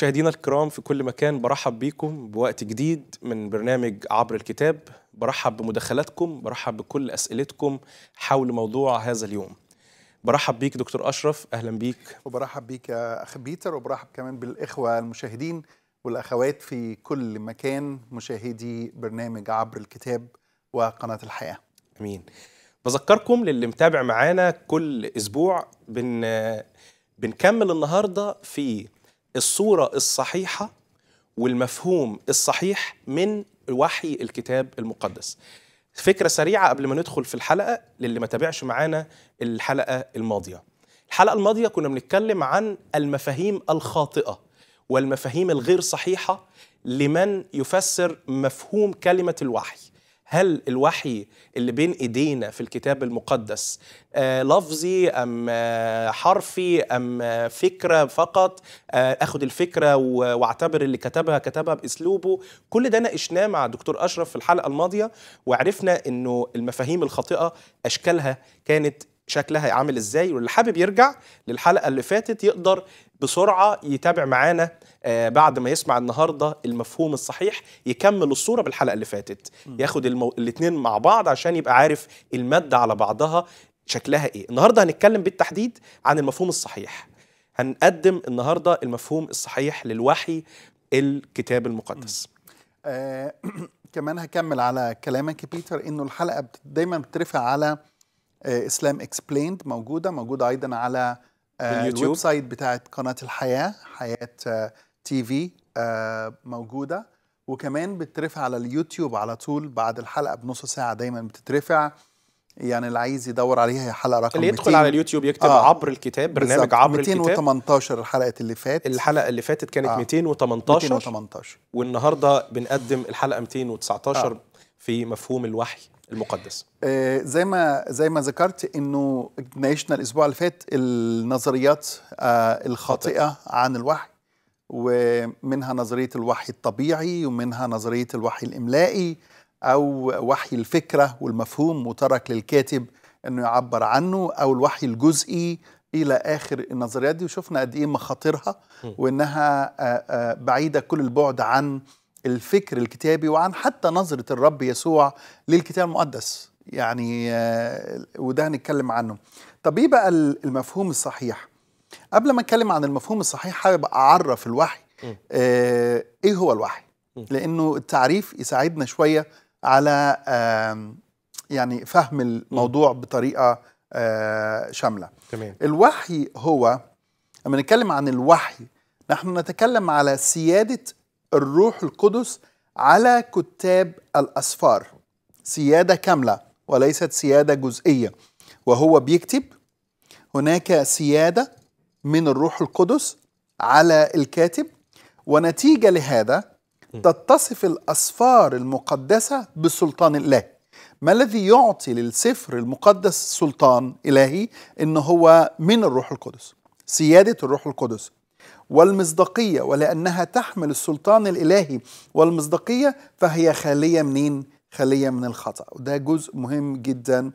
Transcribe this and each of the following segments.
مشاهدينا الكرام في كل مكان برحب بيكم بوقت جديد من برنامج عبر الكتاب برحب بمداخلاتكم برحب بكل أسئلتكم حول موضوع هذا اليوم برحب بيك دكتور أشرف أهلا بيك وبرحب بيك يا أخ بيتر وبرحب كمان بالإخوة المشاهدين والأخوات في كل مكان مشاهدي برنامج عبر الكتاب وقناة الحياة أمين بذكركم للي متابع معانا كل أسبوع بن بنكمل النهاردة في الصورة الصحيحة والمفهوم الصحيح من وحي الكتاب المقدس فكرة سريعة قبل ما ندخل في الحلقة للي ما تابعش معانا الحلقة الماضية الحلقة الماضية كنا بنتكلم عن المفاهيم الخاطئة والمفاهيم الغير صحيحة لمن يفسر مفهوم كلمة الوحي هل الوحي اللي بين ايدينا في الكتاب المقدس آه لفظي ام آه حرفي ام آه فكره فقط آه اخد الفكره واعتبر اللي كتبها كتبها باسلوبه كل ده ناقشناه مع الدكتور اشرف في الحلقه الماضيه وعرفنا انه المفاهيم الخاطئه اشكالها كانت شكلها عامل ازاي واللي حابب يرجع للحلقه اللي فاتت يقدر بسرعه يتابع معانا آه، بعد ما يسمع النهارده المفهوم الصحيح يكمل الصوره بالحلقه اللي فاتت ياخد المو... الاثنين مع بعض عشان يبقى عارف الماده على بعضها شكلها ايه النهارده هنتكلم بالتحديد عن المفهوم الصحيح هنقدم النهارده المفهوم الصحيح للوحي الكتاب المقدس آه كمان هكمل على كلامك بيتر انه الحلقه دايما بترفع على آه اسلام اكسبليند موجوده موجوده ايضا على اليوتيوب الويب سايت بتاعت قناه الحياه حياه آه، تي في آه، موجوده وكمان بترفع على اليوتيوب على طول بعد الحلقه بنص ساعه دايما بتترفع يعني اللي عايز يدور عليها هي حلقه رقم اللي يدخل على اليوتيوب يكتب آه. عبر الكتاب برنامج بالزبط. عبر 218 الكتاب 218 الحلقه اللي فاتت الحلقه اللي فاتت كانت آه. 218 218 والنهارده بنقدم الحلقه 219 آه. في مفهوم الوحي المقدس آه، زي ما زي ما ذكرت انه ناقشنا الاسبوع اللي فات النظريات آه، الخاطئه عن الوحي ومنها نظريه الوحي الطبيعي ومنها نظريه الوحي الاملائي او وحي الفكره والمفهوم مترك للكاتب انه يعبر عنه او الوحي الجزئي الى اخر النظريات دي وشفنا قد ايه مخاطرها وانها آه، بعيده كل البعد عن الفكر الكتابي وعن حتى نظرة الرب يسوع للكتاب المقدس يعني آه، وده هنتكلم عنه طب ايه بقى المفهوم الصحيح قبل ما اتكلم عن المفهوم الصحيح حابب اعرف الوحي آه، ايه هو الوحي لانه التعريف يساعدنا شويه على يعني فهم الموضوع بطريقه آه، شامله تمام. الوحي هو لما نتكلم عن الوحي نحن نتكلم على سياده الروح القدس على كتاب الأسفار سيادة كاملة وليست سيادة جزئية وهو بيكتب هناك سيادة من الروح القدس على الكاتب ونتيجة لهذا تتصف الأسفار المقدسة بسلطان الله ما الذي يعطي للسفر المقدس سلطان إلهي إن هو من الروح القدس سيادة الروح القدس والمصداقية ولأنها تحمل السلطان الإلهي والمصداقية فهي خالية منين؟ خالية من الخطأ وده جزء مهم جدا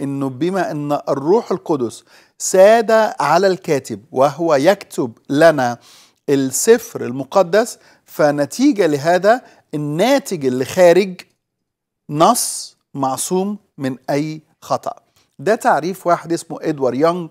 انه بما ان الروح القدس ساد على الكاتب وهو يكتب لنا السفر المقدس فنتيجه لهذا الناتج اللي خارج نص معصوم من اي خطا ده تعريف واحد اسمه ادوارد يونغ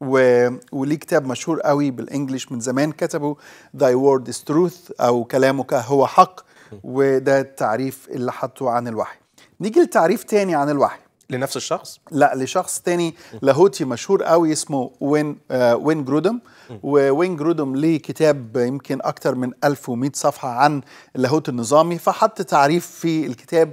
و... وليه كتاب مشهور قوي بالانجلش من زمان كتبه Thy Word is Truth أو كلامك هو حق وده التعريف اللي حطه عن الوحي نيجي لتعريف تاني عن الوحي لنفس الشخص؟ لا لشخص تاني لاهوتي مشهور قوي اسمه وين آه وين جرودم ووين جرودم ليه كتاب يمكن أكتر من 1100 صفحة عن اللاهوت النظامي فحط تعريف في الكتاب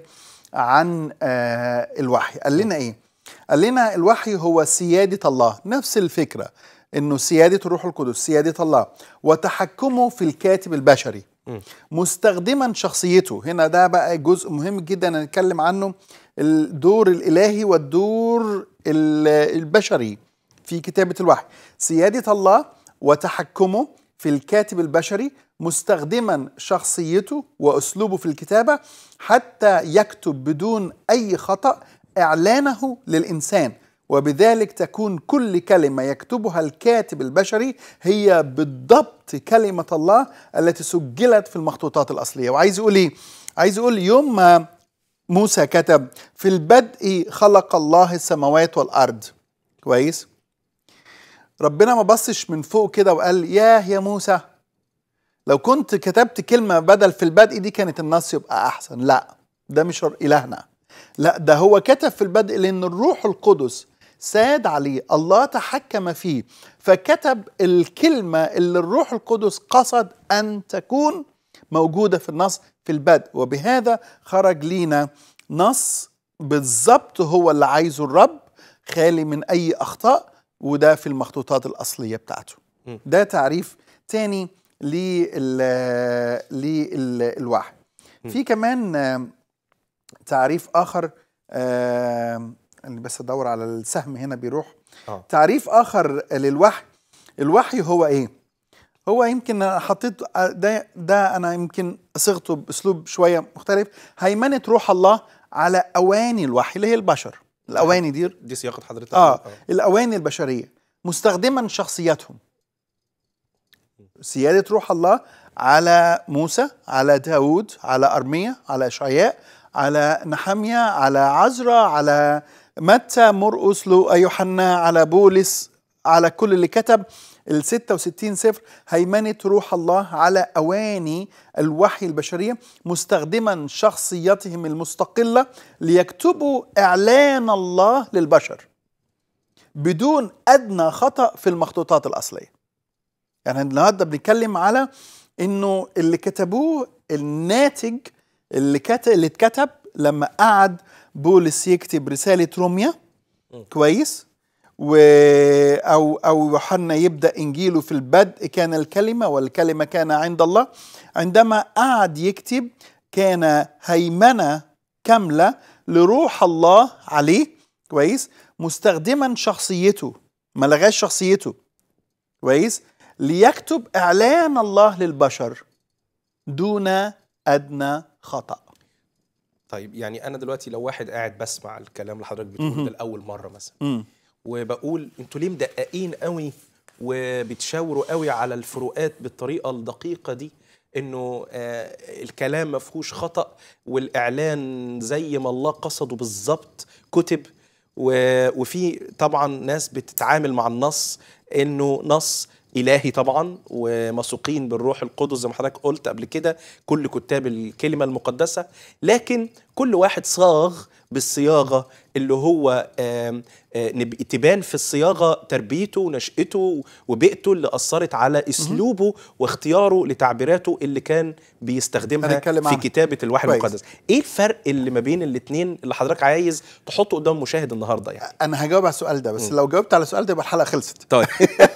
عن آه الوحي قال لنا إيه؟ قال لنا الوحي هو سيادة الله نفس الفكرة انه سيادة الروح القدس سيادة الله وتحكمه في الكاتب البشري مستخدما شخصيته هنا ده بقى جزء مهم جدا نتكلم عنه الدور الالهي والدور البشري في كتابة الوحي سيادة الله وتحكمه في الكاتب البشري مستخدما شخصيته واسلوبه في الكتابه حتى يكتب بدون اي خطا إعلانه للإنسان وبذلك تكون كل كلمة يكتبها الكاتب البشري هي بالضبط كلمة الله التي سجلت في المخطوطات الأصلية وعايز اقول إيه؟ عايز اقول يوم ما موسى كتب في البدء خلق الله السماوات والأرض كويس؟ ربنا ما بصش من فوق كده وقال ياه يا موسى لو كنت كتبت كلمة بدل في البدء دي كانت النص يبقى أحسن لا ده مش إلهنا لا ده هو كتب في البدء لأن الروح القدس ساد عليه الله تحكم فيه فكتب الكلمة اللي الروح القدس قصد أن تكون موجودة في النص في البدء وبهذا خرج لينا نص بالظبط هو اللي عايزه الرب خالي من أي أخطاء وده في المخطوطات الأصلية بتاعته ده تعريف تاني للوحي في كمان تعريف اخر آه بس ادور على السهم هنا بيروح آه. تعريف اخر للوحي الوحي هو ايه هو يمكن انا حطيت آه، ده, ده انا يمكن صيغته باسلوب شويه مختلف هيمنه روح الله على اواني الوحي اللي هي البشر الاواني دي دي سياقه حضرتك آه. آه. الاواني البشريه مستخدما شخصياتهم سياده روح الله على موسى على داود على ارميا على اشعياء على نحمية على عزرة على متى مرقس يوحنا على بولس على كل اللي كتب ال 66 سفر هيمنة روح الله على أواني الوحي البشرية مستخدما شخصيتهم المستقلة ليكتبوا إعلان الله للبشر بدون أدنى خطأ في المخطوطات الأصلية يعني النهاردة بنتكلم على أنه اللي كتبوه الناتج اللي كتب اللي اتكتب لما قعد بولس يكتب رساله روميا كويس و او او يوحنا يبدا انجيله في البدء كان الكلمه والكلمه كان عند الله عندما قعد يكتب كان هيمنه كامله لروح الله عليه كويس مستخدما شخصيته ما لغاش شخصيته كويس ليكتب اعلان الله للبشر دون ادنى خطأ طيب يعني انا دلوقتي لو واحد قاعد بسمع الكلام اللي حضرتك بتقوله ده لاول مره مثلا وبقول انتوا ليه مدققين قوي وبتشاوروا قوي على الفروقات بالطريقه الدقيقه دي انه آه الكلام ما فيهوش خطا والاعلان زي ما الله قصده بالظبط كتب وفي طبعا ناس بتتعامل مع النص انه نص إلهي طبعا ومسوقين بالروح القدس زي ما حضرتك قلت قبل كده كل كتاب الكلمة المقدسة لكن كل واحد صاغ بالصياغة اللي هو آه، تبان في الصياغه تربيته ونشاته وبيئته اللي اثرت على اسلوبه واختياره لتعبيراته اللي كان بيستخدمها في كتابه الوحي المقدس ايه الفرق اللي ما بين الاثنين اللي حضرتك عايز تحطه قدام مشاهد النهارده يعني انا هجاوب على السؤال ده بس م. لو جاوبت على السؤال ده يبقى الحلقه خلصت طيب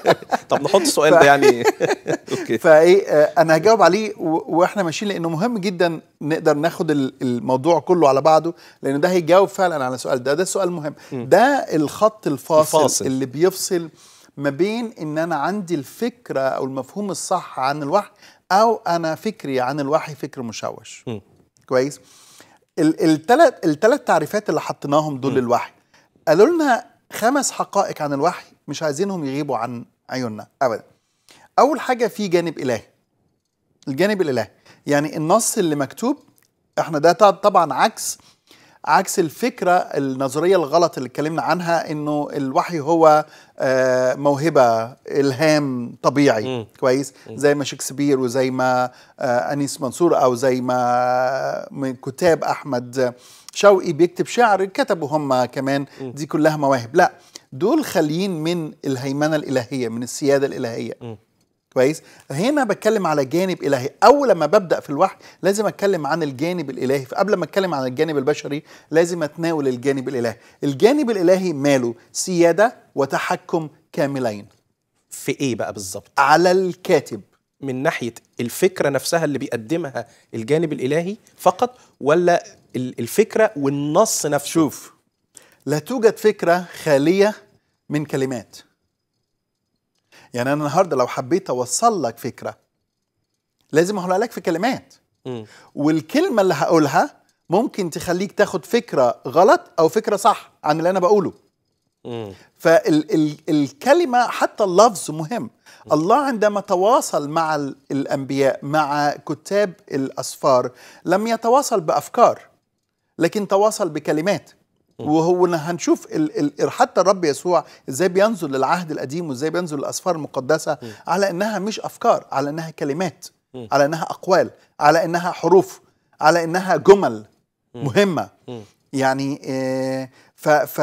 طب نحط السؤال ده يعني اوكي فايه آه، انا هجاوب عليه واحنا ماشيين لانه مهم جدا نقدر ناخد الموضوع كله على بعضه لان ده هيجاوب فعلا على السؤال ده ده سؤال مهم ده الخط الفاصل, الفاصل اللي بيفصل ما بين ان انا عندي الفكره او المفهوم الصح عن الوحي او انا فكري عن الوحي فكر مشوش م. كويس الثلاث الثلاث تعريفات اللي حطيناهم دول للوحي قالوا لنا خمس حقائق عن الوحي مش عايزينهم يغيبوا عن عيوننا ابدا اول حاجه في جانب الهي الجانب الالهي يعني النص اللي مكتوب احنا ده طبعا عكس عكس الفكرة النظرية الغلط اللي اتكلمنا عنها انه الوحي هو آه، موهبة الهام طبيعي مم. كويس زي ما شكسبير وزي ما آه، أنيس منصور أو زي ما آه، من كتاب أحمد شوقي بيكتب شعر كتبوا هم كمان دي كلها مواهب لا دول خاليين من الهيمنة الإلهية من السيادة الإلهية مم. كويس هنا بتكلم على جانب الهي اول ما ببدا في الوحي لازم اتكلم عن الجانب الالهي فقبل ما اتكلم عن الجانب البشري لازم اتناول الجانب الالهي الجانب الالهي ماله سياده وتحكم كاملين في ايه بقى بالظبط على الكاتب من ناحيه الفكره نفسها اللي بيقدمها الجانب الالهي فقط ولا الفكره والنص نفسه شوف لا توجد فكره خاليه من كلمات يعني انا النهارده لو حبيت اوصل لك فكره لازم اقولها لك في كلمات م. والكلمه اللي هقولها ممكن تخليك تاخد فكره غلط او فكره صح عن اللي انا بقوله فالكلمه حتى اللفظ مهم الله عندما تواصل مع الانبياء مع كتاب الاسفار لم يتواصل بافكار لكن تواصل بكلمات وهو هنشوف ال ال حتى الرب يسوع ازاي بينظر للعهد القديم وازاي بينظر للاسفار المقدسه م. على انها مش افكار على انها كلمات م. على انها اقوال على انها حروف على انها جمل م. مهمه م. يعني إيه ف, ف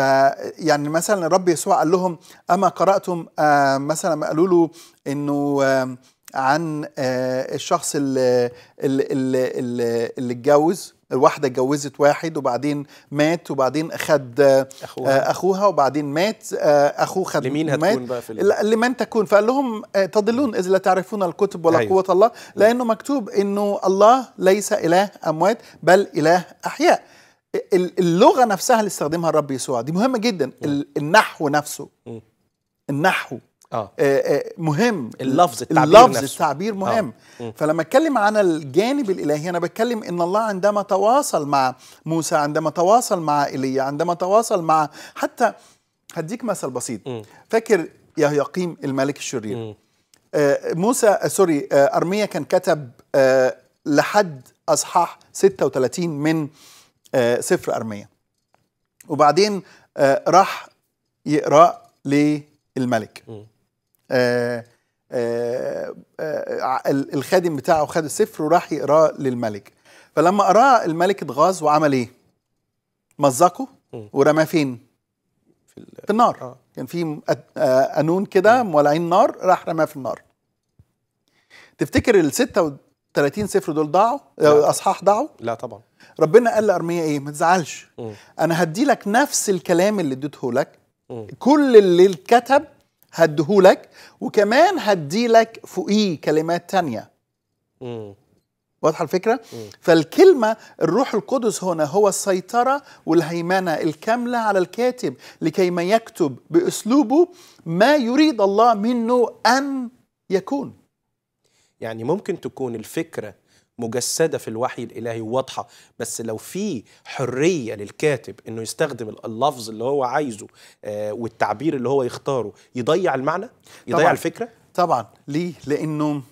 يعني مثلا الرب يسوع قال لهم اما قراتم آه مثلا قالوا له انه آه عن آه الشخص اللي, اللي, اللي, اللي اتجوز الواحدة اتجوزت واحد وبعدين مات وبعدين خد آه، أخوها, آه، أخوها وبعدين مات آه، أخوه خد لمين هتكون مات بقى في لمن تكون فقال لهم تضلون إذ لا تعرفون الكتب ولا أيوه. قوة الله أيوه. لأنه مكتوب أنه الله ليس إله أموات بل إله أحياء اللغة نفسها اللي استخدمها الرب يسوع دي مهمة جدا أيوه. النحو نفسه أمم. النحو آه. آه، آه، مهم اللفظ التعبير اللفظ التعبير مهم آه. فلما اتكلم عن الجانب الالهي انا بتكلم ان الله عندما تواصل مع موسى عندما تواصل مع ايليا عندما تواصل مع حتى هديك مثل بسيط م. فاكر يقيم الملك الشرير آه موسى سوري آه ارميا كان كتب آه لحد اصحاح 36 من آه سفر ارميا وبعدين آه راح يقرا للملك م. آه، آه، آه، الخادم بتاعه خد السفر وراح يقراه للملك فلما قراه الملك اتغاظ وعمل ايه؟ مزقه ورماه فين؟ في النار كان في قانون كده مولعين نار راح رماه في النار تفتكر ال 36 سفر دول ضاعوا اصحاح ضاعوا لا طبعا ربنا قال لارميا ايه ما تزعلش انا هدي لك نفس الكلام اللي اديته لك كل اللي اتكتب هديهولك وكمان هديلك فوقيه كلمات تانية واضحه الفكره مم. فالكلمه الروح القدس هنا هو السيطره والهيمنه الكامله على الكاتب لكي ما يكتب باسلوبه ما يريد الله منه ان يكون يعني ممكن تكون الفكره مجسدة في الوحي الإلهي واضحة بس لو في حرية للكاتب أنه يستخدم اللفظ اللي هو عايزه آه، والتعبير اللي هو يختاره يضيع المعنى يضيع طبعًا الفكرة طبعا ليه لأنه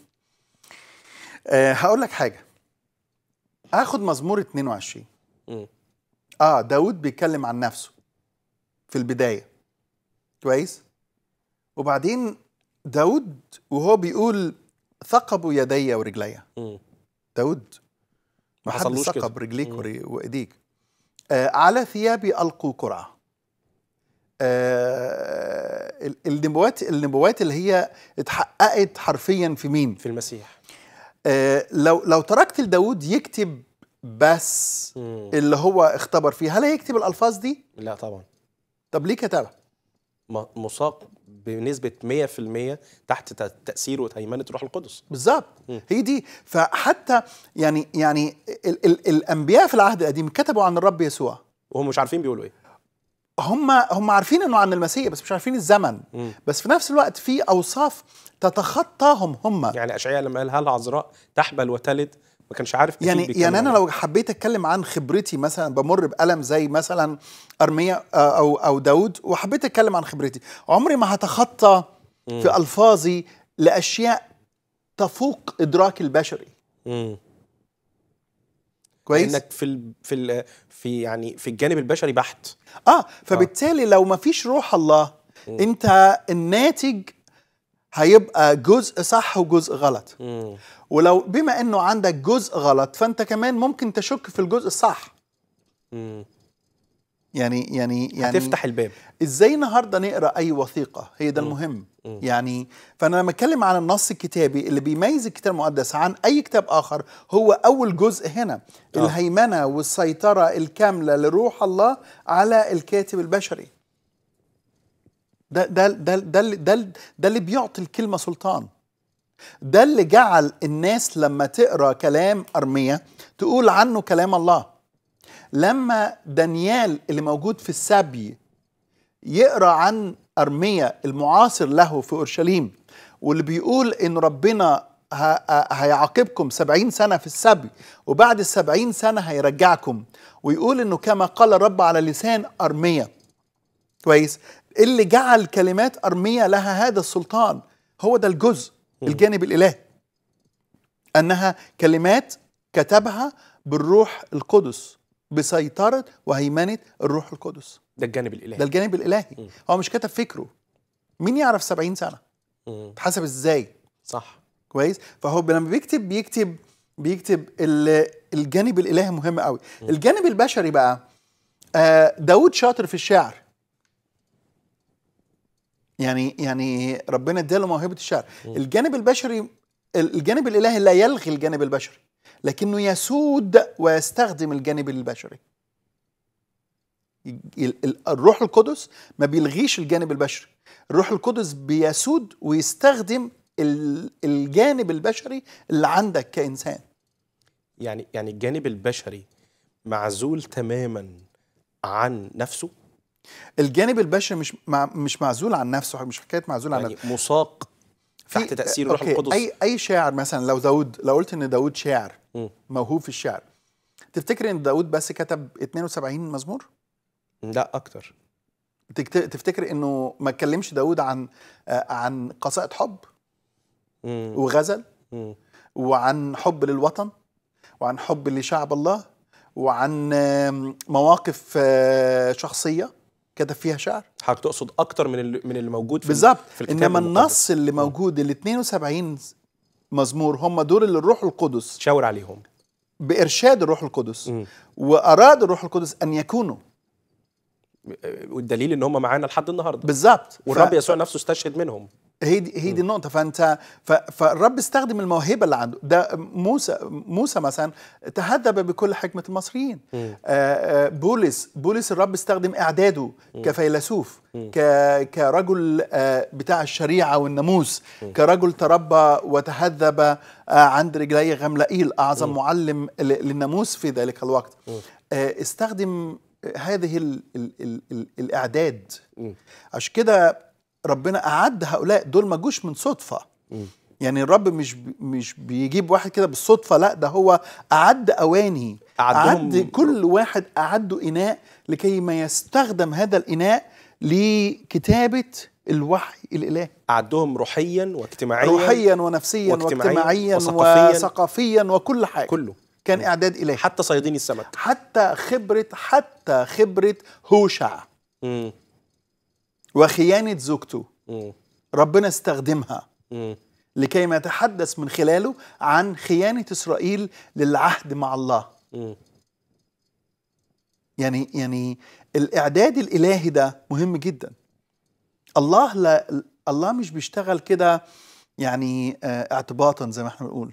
آه هقول لك حاجة هاخد مزمور 22 م. اه داود بيتكلم عن نفسه في البداية كويس وبعدين داود وهو بيقول ثقبوا يدي ورجلي داود ما حصلوش كده برجليك وايديك آه على ثيابي القوا قرعه آه النبوات النبوات اللي هي اتحققت حرفيا في مين في المسيح آه لو لو تركت لداود يكتب بس مم. اللي هو اختبر فيه هل هيكتب الالفاظ دي لا طبعا طب ليه كتبها مساق بنسبه 100% تحت تاثير وهيمنه روح القدس بالظبط هي دي فحتى يعني يعني ال ال الانبياء في العهد القديم كتبوا عن الرب يسوع وهم مش عارفين بيقولوا ايه هم هم عارفين انه عن المسيح بس مش عارفين الزمن م. بس في نفس الوقت في اوصاف تتخطاهم هم يعني اشعياء لما قال هل عذراء تحبل وتلد ما كانش عارف يعني يعني انا لو إيه. حبيت اتكلم عن خبرتي مثلا بمر بالم زي مثلا ارميا آه، او او داود وحبيت اتكلم عن خبرتي عمري ما هتخطى في الفاظي لاشياء تفوق ادراك البشري مم. كويس انك في الـ في الـ في يعني في الجانب البشري بحت اه, آه. فبالتالي آه. لو ما فيش روح الله مم. انت الناتج هيبقى جزء صح وجزء غلط مم. ولو بما انه عندك جزء غلط فانت كمان ممكن تشك في الجزء الصح مم. يعني يعني يعني هتفتح الباب ازاي النهارده نقرا اي وثيقه هي ده المهم مم. يعني فانا لما اتكلم عن النص الكتابي اللي بيميز الكتاب المقدس عن اي كتاب اخر هو اول جزء هنا أوه. الهيمنه والسيطره الكامله لروح الله على الكاتب البشري ده ده ده ده ده, ده اللي بيعطي الكلمه سلطان ده اللي جعل الناس لما تقرا كلام ارميا تقول عنه كلام الله لما دانيال اللي موجود في السبي يقرا عن ارميا المعاصر له في اورشليم واللي بيقول ان ربنا هيعاقبكم سبعين سنة في السبي وبعد السبعين سنة هيرجعكم ويقول انه كما قال الرب على لسان ارميا كويس اللي جعل كلمات أرمية لها هذا السلطان هو ده الجزء الجانب الإلهي أنها كلمات كتبها بالروح القدس بسيطرة وهيمنة الروح القدس ده الجانب الإلهي ده الجانب الإلهي مم. هو مش كتب فكره مين يعرف 70 سنة حسب إزاي صح كويس فهو لما بيكتب بيكتب بيكتب الجانب الإلهي مهم قوي الجانب البشري بقى آه داود شاطر في الشعر يعني يعني ربنا اداله موهبه الشعر الجانب البشري الجانب الالهي لا يلغي الجانب البشري لكنه يسود ويستخدم الجانب البشري الروح القدس ما بيلغيش الجانب البشري الروح القدس بيسود ويستخدم الجانب البشري اللي عندك كانسان يعني يعني الجانب البشري معزول تماما عن نفسه الجانب البشري مش مع مش معزول عن نفسه مش حكايه معزول عن يعني مساق تحت تاثير روح القدس اي اي شاعر مثلا لو داود لو قلت ان داود شاعر موهوب في الشعر تفتكر ان داود بس كتب 72 مزمور لا اكتر تفتكر انه ما اتكلمش داود عن آه، عن قصائد حب وغزل وعن حب للوطن وعن حب لشعب الله وعن مواقف آه، شخصيه كتب فيها شعر حضرتك تقصد اكتر من اللي من اللي موجود في بالظبط انما النص اللي موجود ال 72 مزمور هم دول اللي الروح القدس شاور عليهم بارشاد الروح القدس م. واراد الروح القدس ان يكونوا والدليل ان هم معانا لحد النهارده بالظبط والرب ف... يسوع نفسه استشهد منهم هي دي هي دي النقطه فانت فالرب استخدم الموهبه اللي عنده ده موسى موسى مثلا تهذب بكل حكمه المصريين آه، آه، بولس بولس الرب استخدم اعداده كفيلسوف كرجل آه، بتاع الشريعه والناموس كرجل تربى وتهذب عند رجلي غملائيل اعظم م. معلم للناموس في ذلك الوقت استخدم هذه الـ الـ الـ الاعداد عشان كده ربنا أعد هؤلاء دول ما جوش من صدفة م. يعني الرب مش مش بيجيب واحد كده بالصدفة لا ده هو أعد أواني أعد كل واحد أعده إناء لكي ما يستخدم هذا الإناء لكتابة الوحي الإلهي أعدهم روحيا واجتماعيا روحيا ونفسيا واجتماعيا, وثقافيا, وثقافيا وكل حاجة كله كان م. إعداد إلهي حتى صيادين السمك حتى خبرة حتى خبرة هوشع وخيانه زوجته ربنا استخدمها لكي ما تحدث من خلاله عن خيانه اسرائيل للعهد مع الله يعني يعني الاعداد الالهي ده مهم جدا الله لا الله مش بيشتغل كده يعني آه، اعتباطا زي ما احنا بنقول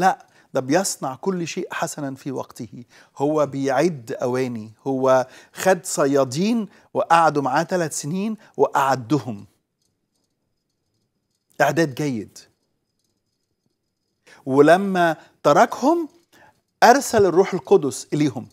لا ده بيصنع كل شيء حسنا في وقته هو بيعد أواني هو خد صيادين وقعدوا معاه ثلاث سنين وأعدهم إعداد جيد ولما تركهم أرسل الروح القدس إليهم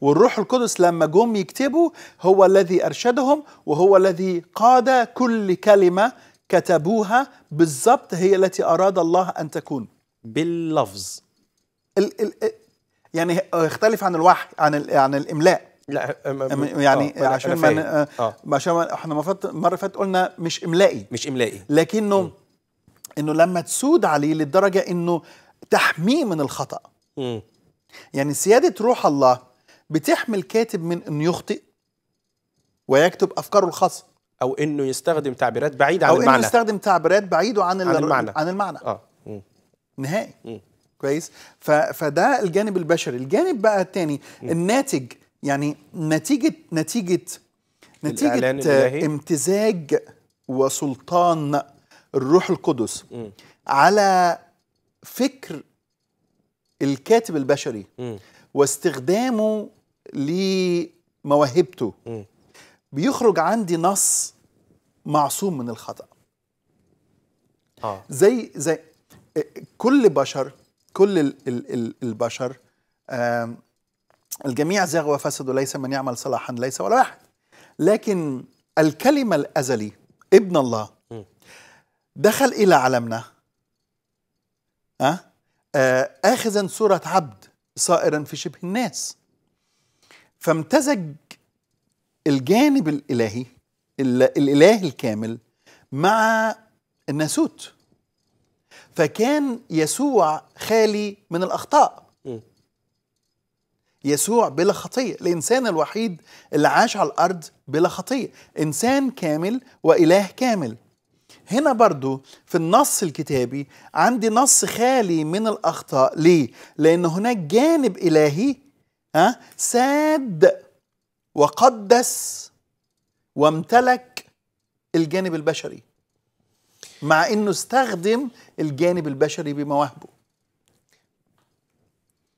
والروح القدس لما جم يكتبوا هو الذي أرشدهم وهو الذي قاد كل كلمة كتبوها بالضبط هي التي أراد الله أن تكون باللفظ ال ال يعني يختلف عن الوحي عن ال عن الإملاء لا يعني, آه،, يعني آه،, آه عشان ما آه عشان احنا مره فاتت قلنا مش املائي مش املائي لكنه م. انه لما تسود عليه للدرجه انه تحميه من الخطا م. يعني سياده روح الله بتحمي الكاتب من انه يخطئ ويكتب افكاره الخاصه او انه يستخدم تعبيرات بعيده عن أو المعنى او انه يستخدم تعبيرات بعيده عن, عن المعنى عن المعنى اه نهائي كويس ف... فده الجانب البشري الجانب بقى الثاني الناتج يعني نتيجه نتيجه نتيجه امتزاج وسلطان الروح القدس م. على فكر الكاتب البشري م. واستخدامه لمواهبته بيخرج عندي نص معصوم من الخطأ آه. زي زي كل بشر كل الـ الـ الـ البشر الجميع زاغ وفسد وليس من يعمل صلاحا ليس ولا واحد لكن الكلمة الأزلي ابن الله دخل إلى عالمنا أه؟ آه آخذا صورة عبد صائرا في شبه الناس فامتزج الجانب الالهي الاله الكامل مع الناسوت فكان يسوع خالي من الاخطاء يسوع بلا خطيه الانسان الوحيد اللي عاش على الارض بلا خطيه انسان كامل واله كامل هنا برضو في النص الكتابي عندي نص خالي من الاخطاء ليه لان هناك جانب الهي ها ساد وقدس وامتلك الجانب البشري مع انه استخدم الجانب البشري بمواهبه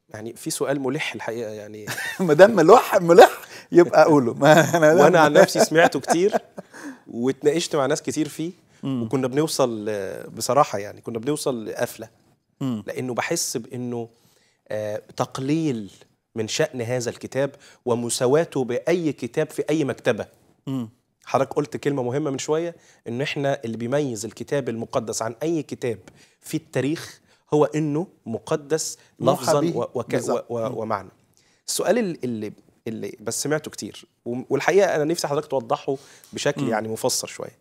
يعني في سؤال ملح الحقيقه يعني ما دام ملح ملح يبقى اقوله ما أنا وانا عن نفسي سمعته كتير واتناقشت مع ناس كتير فيه وكنا بنوصل بصراحه يعني كنا بنوصل لقفله لانه بحس بانه آه تقليل من شأن هذا الكتاب ومساواته بأي كتاب في أي مكتبة م. حضرتك قلت كلمة مهمة من شوية إن إحنا اللي بيميز الكتاب المقدس عن أي كتاب في التاريخ هو إنه مقدس لفظا وك... و... و... ومعنى السؤال اللي اللي بس سمعته كتير والحقيقة أنا نفسي حضرتك توضحه بشكل م. يعني مفسر شوية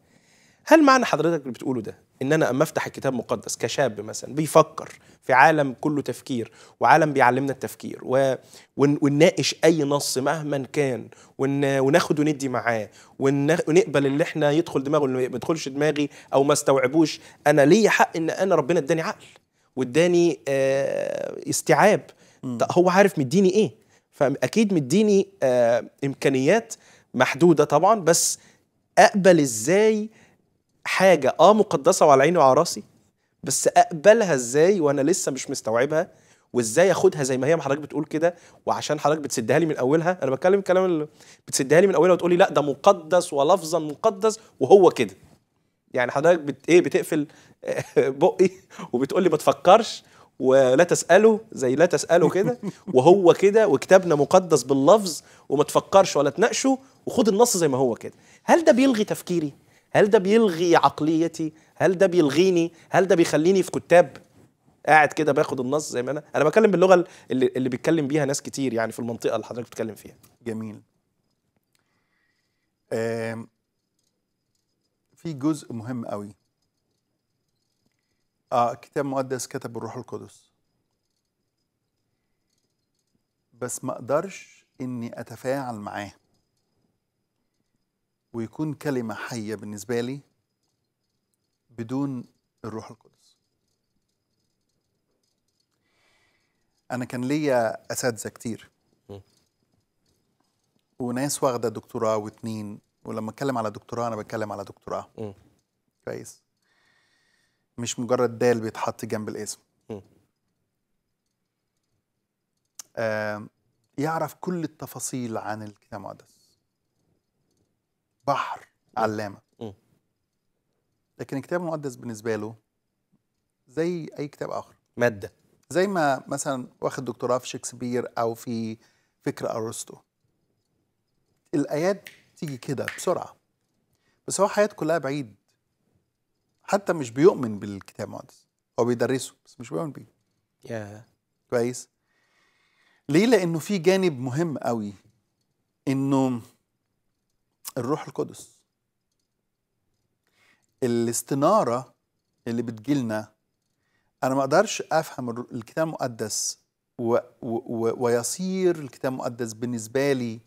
هل معنى حضرتك اللي بتقوله ده ان انا اما افتح الكتاب المقدس كشاب مثلا بيفكر في عالم كله تفكير وعالم بيعلمنا التفكير و... ون... ونناقش اي نص مهما كان ون... وناخد وندي معاه ون... ونقبل اللي احنا يدخل دماغه اللي ما يدخلش دماغي او ما استوعبوش انا ليا حق ان انا ربنا اداني عقل واداني آه استيعاب هو عارف مديني ايه فاكيد مديني آه امكانيات محدوده طبعا بس اقبل ازاي حاجه اه مقدسه وعلى عيني وعلى راسي بس اقبلها ازاي وانا لسه مش مستوعبها وازاي اخدها زي ما هي حضرتك بتقول كده وعشان حضرتك بتسدها لي من اولها انا بتكلم الكلام اللي بتسدها لي من اولها وتقول لي لا ده مقدس ولفظا مقدس وهو كده يعني حضرتك بت ايه بتقفل بقي وبتقول لي ما تفكرش ولا تساله زي لا تساله كده وهو كده وكتابنا مقدس باللفظ وما تفكرش ولا تناقشه وخد النص زي ما هو كده هل ده بيلغي تفكيري هل ده بيلغي عقليتي هل ده بيلغيني هل ده بيخليني في كتاب قاعد كده باخد النص زي ما انا انا بتكلم باللغه اللي, اللي بيتكلم بيها ناس كتير يعني في المنطقه اللي حضرتك بتتكلم فيها جميل آه في جزء مهم قوي آه كتاب مقدس كتب الروح القدس بس ما اقدرش اني اتفاعل معاه ويكون كلمة حية بالنسبة لي بدون الروح القدس أنا كان ليا أساتذة كتير وناس واخدة دكتوراه واتنين ولما أتكلم على دكتوراه أنا بتكلم على دكتوراه كويس مش مجرد دال بيتحط جنب الاسم آه يعرف كل التفاصيل عن الكتاب المقدس بحر علامه لكن الكتاب المقدس بالنسبه له زي اي كتاب اخر ماده زي ما مثلا واخد دكتوراه في شكسبير او في فكر ارسطو الايات تيجي كده بسرعه بس هو حياته كلها بعيد حتى مش بيؤمن بالكتاب المقدس هو بيدرسه بس مش بيؤمن بيه yeah. كويس ليه لانه في جانب مهم قوي انه الروح القدس الاستنارة اللي بتجيلنا أنا ما أقدرش أفهم الكتاب المقدس و و ويصير الكتاب المقدس بالنسبة لي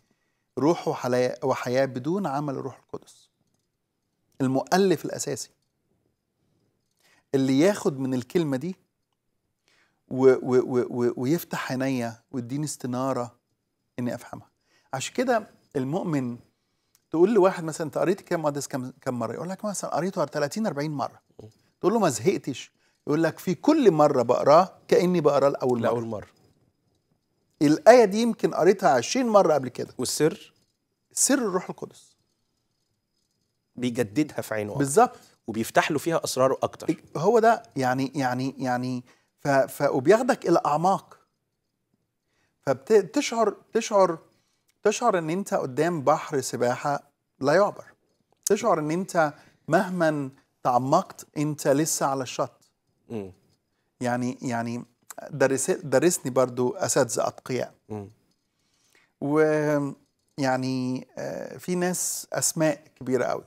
روح وحياة بدون عمل الروح القدس المؤلف الأساسي اللي ياخد من الكلمة دي و و و و ويفتح عينيا ويديني استنارة إني أفهمها عشان كده المؤمن تقول لواحد مثلا انت قريت كام مقدس كم كم مره يقول لك مثلا قريته 30 40 مره تقول له ما زهقتش يقول لك في كل مره بقراه كاني بقراه لاول مره لاول مره الايه دي يمكن قريتها 20 مره قبل كده والسر سر الروح القدس بيجددها في عينه بالظبط وبيفتح له فيها اسراره اكتر هو ده يعني يعني يعني ف... ف... وبياخدك الى اعماق فبتشعر تشعر تشعر ان انت قدام بحر سباحه لا يعبر تشعر ان انت مهما تعمقت انت لسه على الشط م. يعني يعني درس درسني برضو اساتذه اتقياء و يعني آه، في ناس اسماء كبيره قوي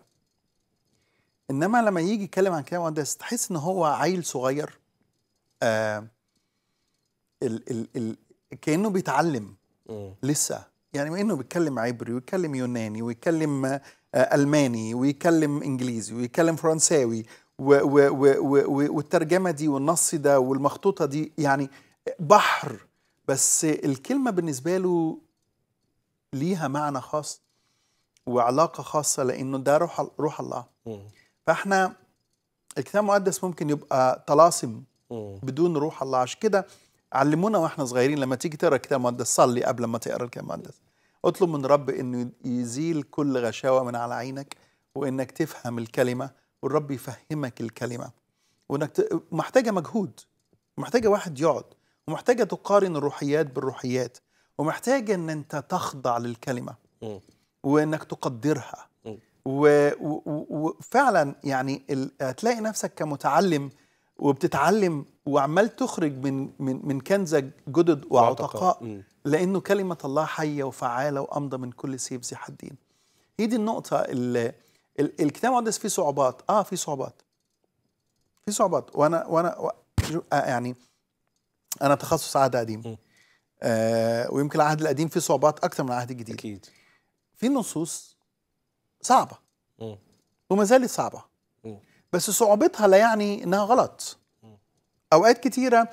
انما لما يجي يتكلم عن كلام مقدس تحس ان هو عيل صغير آه ال ال ال كانه بيتعلم م. لسه يعني وانه بيتكلم عبري ويتكلم يوناني ويتكلم آه، الماني ويتكلم انجليزي ويتكلم فرنساوي و و و و والترجمه دي والنص ده والمخطوطه دي يعني بحر بس الكلمه بالنسبه له ليها معنى خاص وعلاقه خاصه لانه ده روح روح الله فاحنا الكتاب المقدس ممكن يبقى طلاسم بدون روح الله عشان كده علمونا واحنا صغيرين لما تيجي تقرا الكتاب المقدس صلي قبل ما تقرا الكتاب المقدس اطلب من رب انه يزيل كل غشاوه من على عينك وانك تفهم الكلمه والرب يفهمك الكلمه وانك ت... محتاجه مجهود ومحتاجه واحد يقعد ومحتاجه تقارن الروحيات بالروحيات ومحتاجه ان انت تخضع للكلمه وانك تقدرها وفعلا يعني ال... هتلاقي نفسك كمتعلم وبتتعلم وعمال تخرج من من من كنزك جدد وعتقاء لأنه كلمة الله حية وفعالة وأمضى من كل سيف ذي حدين هي دي النقطة اللي الكتاب المقدس فيه صعوبات اه في صعوبات في صعوبات وانا وانا و... آه، يعني انا تخصص عهد قديم آه ويمكن العهد القديم فيه صعوبات اكثر من العهد الجديد اكيد في نصوص صعبه وما زالت صعبه بس صعوبتها لا يعني انها غلط اوقات كثيره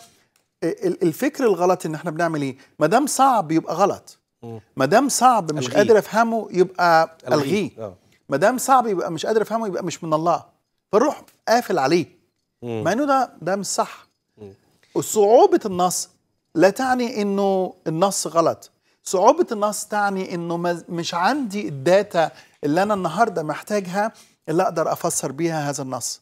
الفكر الغلط ان احنا بنعمل ايه ما دام صعب يبقى غلط ما دام صعب مش ألغي. قادر افهمه يبقى الغيه, ألغيه. آه. ما دام صعب يبقى مش قادر افهمه يبقى مش من الله فروح قافل عليه مع انه ده ده مش صح صعوبه النص لا تعني انه النص غلط صعوبه النص تعني انه مش عندي الداتا اللي انا النهارده محتاجها اللي اقدر افسر بيها هذا النص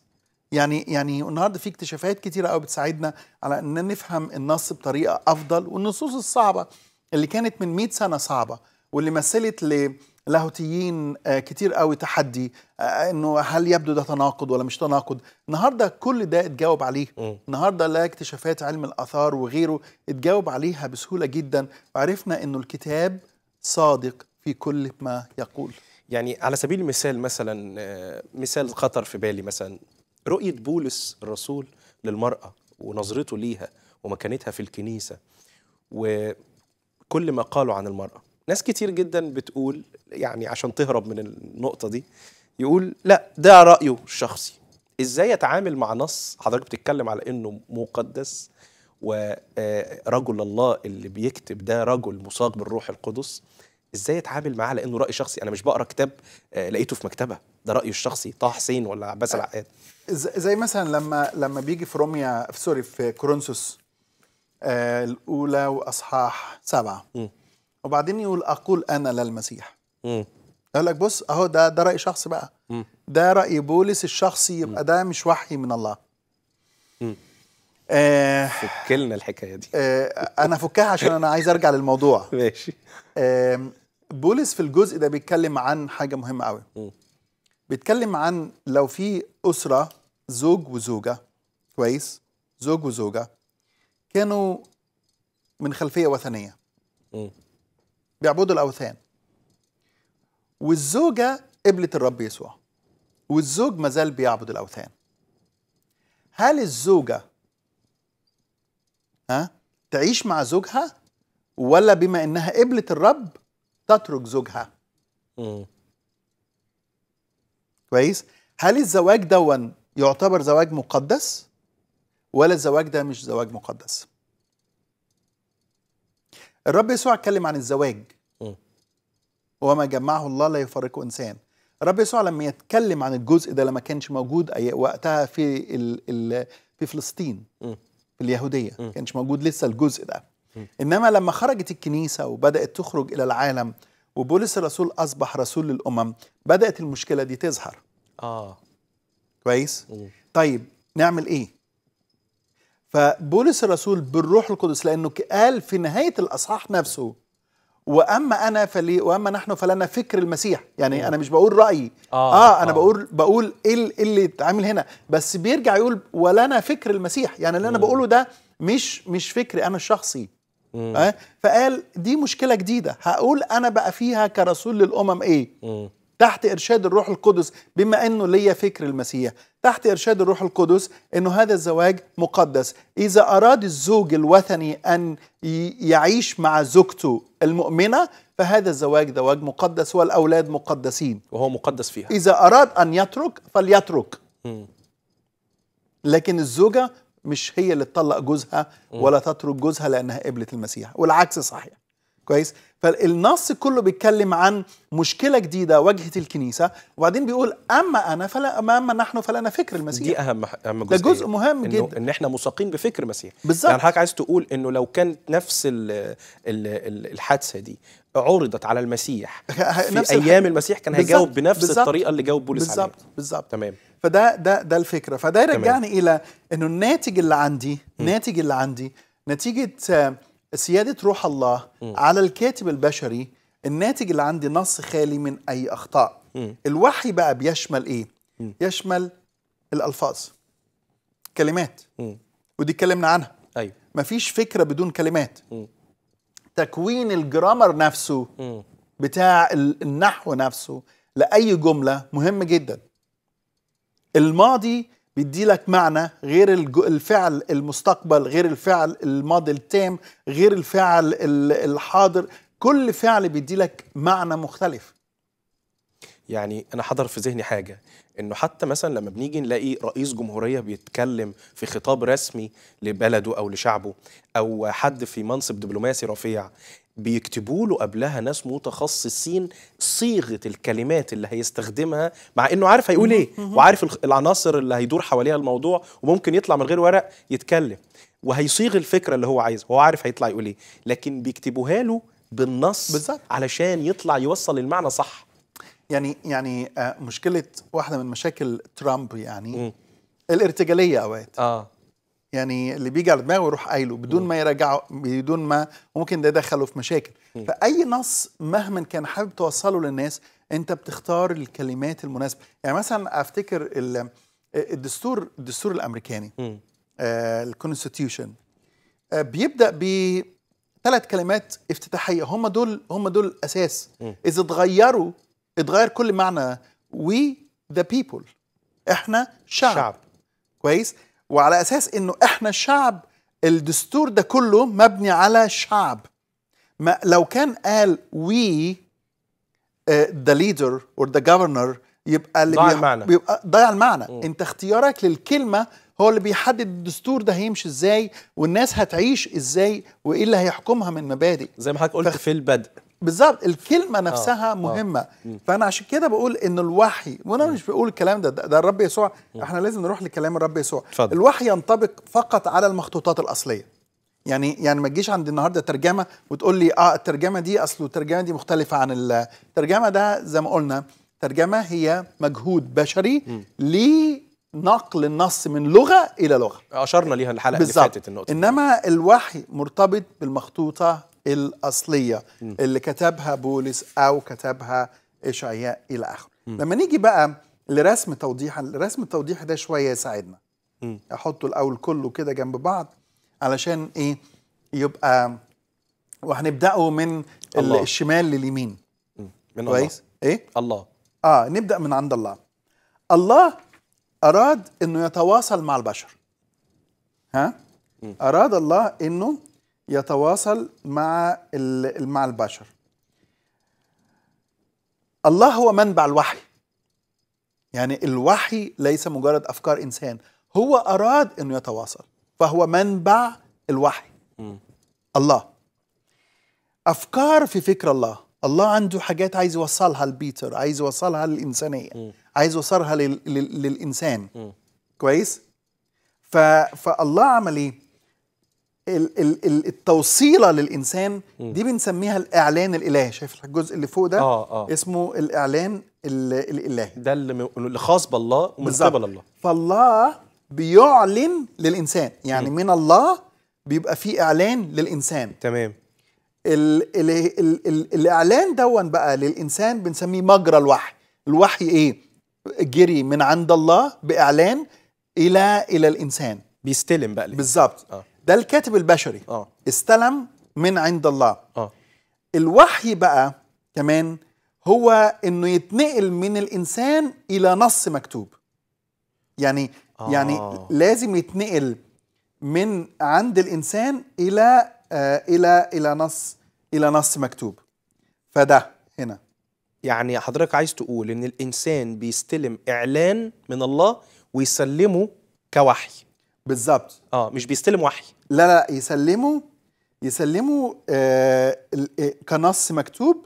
يعني يعني النهارده في اكتشافات كتيره قوي بتساعدنا على اننا نفهم النص بطريقه افضل والنصوص الصعبه اللي كانت من 100 سنه صعبه واللي مثلت ل لاهوتيين آه، كتير قوي تحدي آه، آه، انه هل يبدو ده تناقض ولا مش تناقض النهارده كل ده اتجاوب عليه النهارده لا اكتشافات علم الاثار وغيره اتجاوب عليها بسهوله جدا وعرفنا انه الكتاب صادق في كل ما يقول يعني على سبيل المثال مثلا مثال خطر في بالي مثلا رؤية بولس الرسول للمرأة ونظرته ليها ومكانتها في الكنيسة وكل ما قالوا عن المرأة ناس كتير جدا بتقول يعني عشان تهرب من النقطة دي يقول لا ده رأيه الشخصي ازاي يتعامل مع نص حضرتك بتتكلم على انه مقدس ورجل آه، الله اللي بيكتب ده رجل مصاب بالروح القدس ازاي يتعامل معاه لانه راي شخصي انا مش بقرا كتاب آه، لقيته في مكتبه ده رايي الشخصي طه حسين ولا عباس العقاد زي مثلا لما لما بيجي في روميا في سوري في كورنثوس آه الاولى واصحاح سبعه م. وبعدين يقول اقول انا للمسيح يقول لك بص اهو ده ده راي شخصي بقى م. ده راي بولس الشخصي يبقى ده مش وحي من الله آه فكلنا الحكايه دي آه انا فكها عشان انا عايز ارجع للموضوع ماشي آه بولس في الجزء ده بيتكلم عن حاجه مهمه قوي بيتكلم عن لو في أسرة زوج وزوجة كويس زوج وزوجة كانوا من خلفية وثنية بيعبدوا الأوثان والزوجة قبلت الرب يسوع والزوج مازال بيعبد الأوثان هل الزوجة ها تعيش مع زوجها ولا بما إنها قبلت الرب تترك زوجها كويس هل الزواج دون يعتبر زواج مقدس ولا الزواج ده مش زواج مقدس الرب يسوع اتكلم عن الزواج وما جمعه الله لا يفرقه انسان الرب يسوع لما يتكلم عن الجزء ده لما كانش موجود أي وقتها في الـ الـ في فلسطين في اليهوديه ما كانش موجود لسه الجزء ده انما لما خرجت الكنيسه وبدات تخرج الى العالم وبولس الرسول أصبح رسول للأمم بدأت المشكلة دي تظهر آه كويس؟ طيب نعمل إيه؟ فبولس الرسول بالروح القدس لأنه قال في نهاية الأصحاح نفسه واما انا فلي واما نحن فلنا فكر المسيح يعني مم. انا مش بقول رايي آه, اه انا آه. بقول بقول ايه, إيه اللي اتعامل هنا بس بيرجع يقول ولنا فكر المسيح يعني اللي مم. انا بقوله ده مش مش فكري انا الشخصي آه؟ فقال دي مشكله جديده هقول انا بقى فيها كرسول للامم ايه مم. تحت ارشاد الروح القدس بما انه ليا فكر المسيح تحت ارشاد الروح القدس انه هذا الزواج مقدس اذا اراد الزوج الوثني ان يعيش مع زوجته المؤمنه فهذا الزواج زواج مقدس والاولاد مقدسين وهو مقدس فيها اذا اراد ان يترك فليترك مم. لكن الزوجه مش هي اللي تطلق جوزها ولا تترك جوزها لانها قبلت المسيح والعكس صحيح كويس فالنص كله بيتكلم عن مشكله جديده واجهت الكنيسه وبعدين بيقول اما انا فلا اما نحن فلنا فكر المسيح دي اهم اهم جزء ده جزء مهم إنه جدا ان احنا مساقين بفكر المسيح بالظبط يعني حضرتك عايز تقول انه لو كانت نفس الـ الـ الحادثه دي عرضت على المسيح في نفس ايام المسيح كان هيجاوب بنفس بالزبط الطريقه اللي جاوب بولس بالزبط عليها بالظبط تمام فده ده ده الفكره فده يرجعني الى انه الناتج اللي عندي الناتج اللي عندي نتيجه سياده روح الله م. على الكاتب البشري الناتج اللي عندي نص خالي من اي اخطاء م. الوحي بقى بيشمل ايه م. يشمل الالفاظ كلمات م. ودي اتكلمنا عنها ايوه مفيش فكره بدون كلمات م. تكوين الجرامر نفسه م. بتاع النحو نفسه لاي جمله مهم جدا الماضي بيدي لك معنى غير الفعل المستقبل غير الفعل الماضي التام غير الفعل الحاضر كل فعل بيدي لك معنى مختلف يعني انا حضر في ذهني حاجه انه حتى مثلا لما بنيجي نلاقي رئيس جمهوريه بيتكلم في خطاب رسمي لبلده او لشعبه او حد في منصب دبلوماسي رفيع بيكتبوا له قبلها ناس متخصصين صيغه الكلمات اللي هيستخدمها مع انه عارف هيقول ايه وعارف العناصر اللي هيدور حواليها الموضوع وممكن يطلع من غير ورق يتكلم وهيصيغ الفكره اللي هو عايزها هو عارف هيطلع يقول ايه لكن بيكتبوها له بالنص بالزبط. علشان يطلع يوصل المعنى صح يعني يعني آه، مشكله واحده من مشاكل ترامب يعني م. الارتجاليه اوقات اه يعني اللي بيجي على دماغه يروح قايله بدون ما يراجعه بدون ما ممكن ده يدخله في مشاكل فاي نص مهما كان حابب توصله للناس انت بتختار الكلمات المناسبه يعني مثلا افتكر الدستور الدستور الامريكاني آه، الكونستيوشن آه بيبدا ثلاث كلمات افتتاحيه هم دول هم دول الاساس اذا اتغيروا اتغير كل معنى وي ذا بيبل احنا شعب, شعب. كويس وعلى اساس انه احنا شعب الدستور ده كله مبني على شعب ما لو كان قال وي ذا ليدر اور ذا جفرنر يبقى اللي ضيع المعنى بيبقى ضيع المعنى م. انت اختيارك للكلمه هو اللي بيحدد الدستور ده هيمشي ازاي والناس هتعيش ازاي وايه اللي هيحكمها من مبادئ زي ما حضرتك قلت فخ... في البدء بالظبط الكلمه آه، نفسها آه. مهمه آه. فانا عشان كده بقول ان الوحي وانا مش بقول الكلام ده ده الرب يسوع احنا لازم نروح لكلام الرب يسوع فضل. الوحي ينطبق فقط على المخطوطات الاصليه يعني يعني ما تجيش عند النهارده ترجمه وتقول لي اه الترجمه دي اصله الترجمه دي مختلفه عن الترجمه ده زي ما قلنا ترجمه هي مجهود بشري لنقل النص من لغه الى لغه اشرنا ليها الحلقه اللي فاتت النقطه انما الوحي مرتبط بالمخطوطه الأصلية اللي كتبها بولس أو كتبها إشعياء إلى آخره لما نيجي بقى لرسم توضيح رسم التوضيح ده شوية يساعدنا أحطه الأول كله كده جنب بعض علشان إيه يبقى وهنبدأه من الله. الشمال لليمين من كويس إيه الله آه نبدأ من عند الله الله أراد إنه يتواصل مع البشر ها أراد الله إنه يتواصل مع مع البشر الله هو منبع الوحي يعني الوحي ليس مجرد افكار انسان هو اراد انه يتواصل فهو منبع الوحي الله افكار في فكر الله الله عنده حاجات عايز يوصلها لبيتر عايز يوصلها للانسانيه عايز يوصلها لل... لل... للانسان كويس ف... فالله عمل ايه التوصيله للانسان دي بنسميها الاعلان الالهي شايف الجزء اللي فوق ده آه آه. اسمه الاعلان الالهي ده اللي خاص بالله ومن قبل الله فالله بيعلن للانسان يعني م. من الله بيبقى في اعلان للانسان تمام الـ الـ الـ الـ الاعلان دون بقى للانسان بنسميه مجرى الوحي الوحي ايه جري من عند الله باعلان الى الى الانسان بيستلم بقى بالظبط آه. ده الكاتب البشري اه استلم من عند الله اه الوحي بقى كمان هو انه يتنقل من الانسان الى نص مكتوب يعني آه. يعني لازم يتنقل من عند الانسان الى آه الى الى نص الى نص مكتوب فده هنا يعني حضرتك عايز تقول ان الانسان بيستلم اعلان من الله ويسلمه كوحي بالظبط اه مش بيستلم وحي لا لا يسلموا يسلموا آه،, آه كنص مكتوب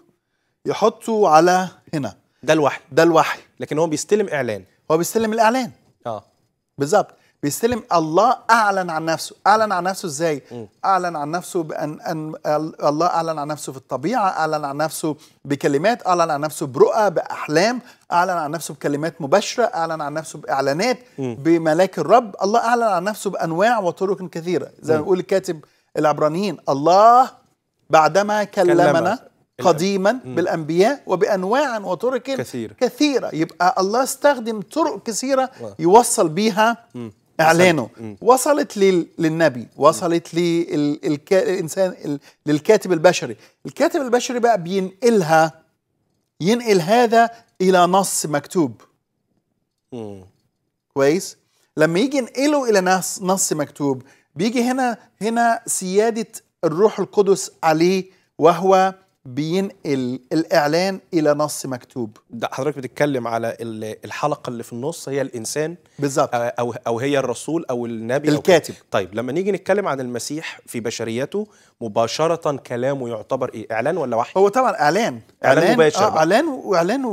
يحطه على هنا ده الوحي ده الوحي لكن هو بيستلم اعلان هو بيستلم الاعلان اه بالظبط بيستلم الله اعلن عن نفسه اعلن عن نفسه ازاي اعلن عن نفسه بان أن الله اعلن عن نفسه في الطبيعه اعلن عن نفسه بكلمات اعلن عن نفسه برؤى باحلام اعلن عن نفسه بكلمات مباشره اعلن عن نفسه باعلانات بملاك الرب الله اعلن عن نفسه بانواع وطرق كثيره زي ما يقول الكاتب العبرانيين الله بعدما كلمنا, قديما بالانبياء وبانواع وطرق كثيرة. كثيره يبقى الله استخدم طرق كثيره يوصل بيها اعلانه وصلت لل... للنبي وصلت للانسان لل... للكاتب البشري الكاتب البشري بقى بينقلها ينقل هذا الى نص مكتوب كويس لما يجي ينقله الى نص نص مكتوب بيجي هنا هنا سياده الروح القدس عليه وهو بينقل الاعلان الى نص مكتوب ده حضرتك بتتكلم على الحلقه اللي في النص هي الانسان بالظبط آه، او او هي الرسول او النبي الكاتب أو طيب لما نيجي نتكلم عن المسيح في بشريته مباشره كلامه يعتبر ايه اعلان ولا وحي هو طبعا اعلان اعلان, إعلان مباشر آه اعلان واعلان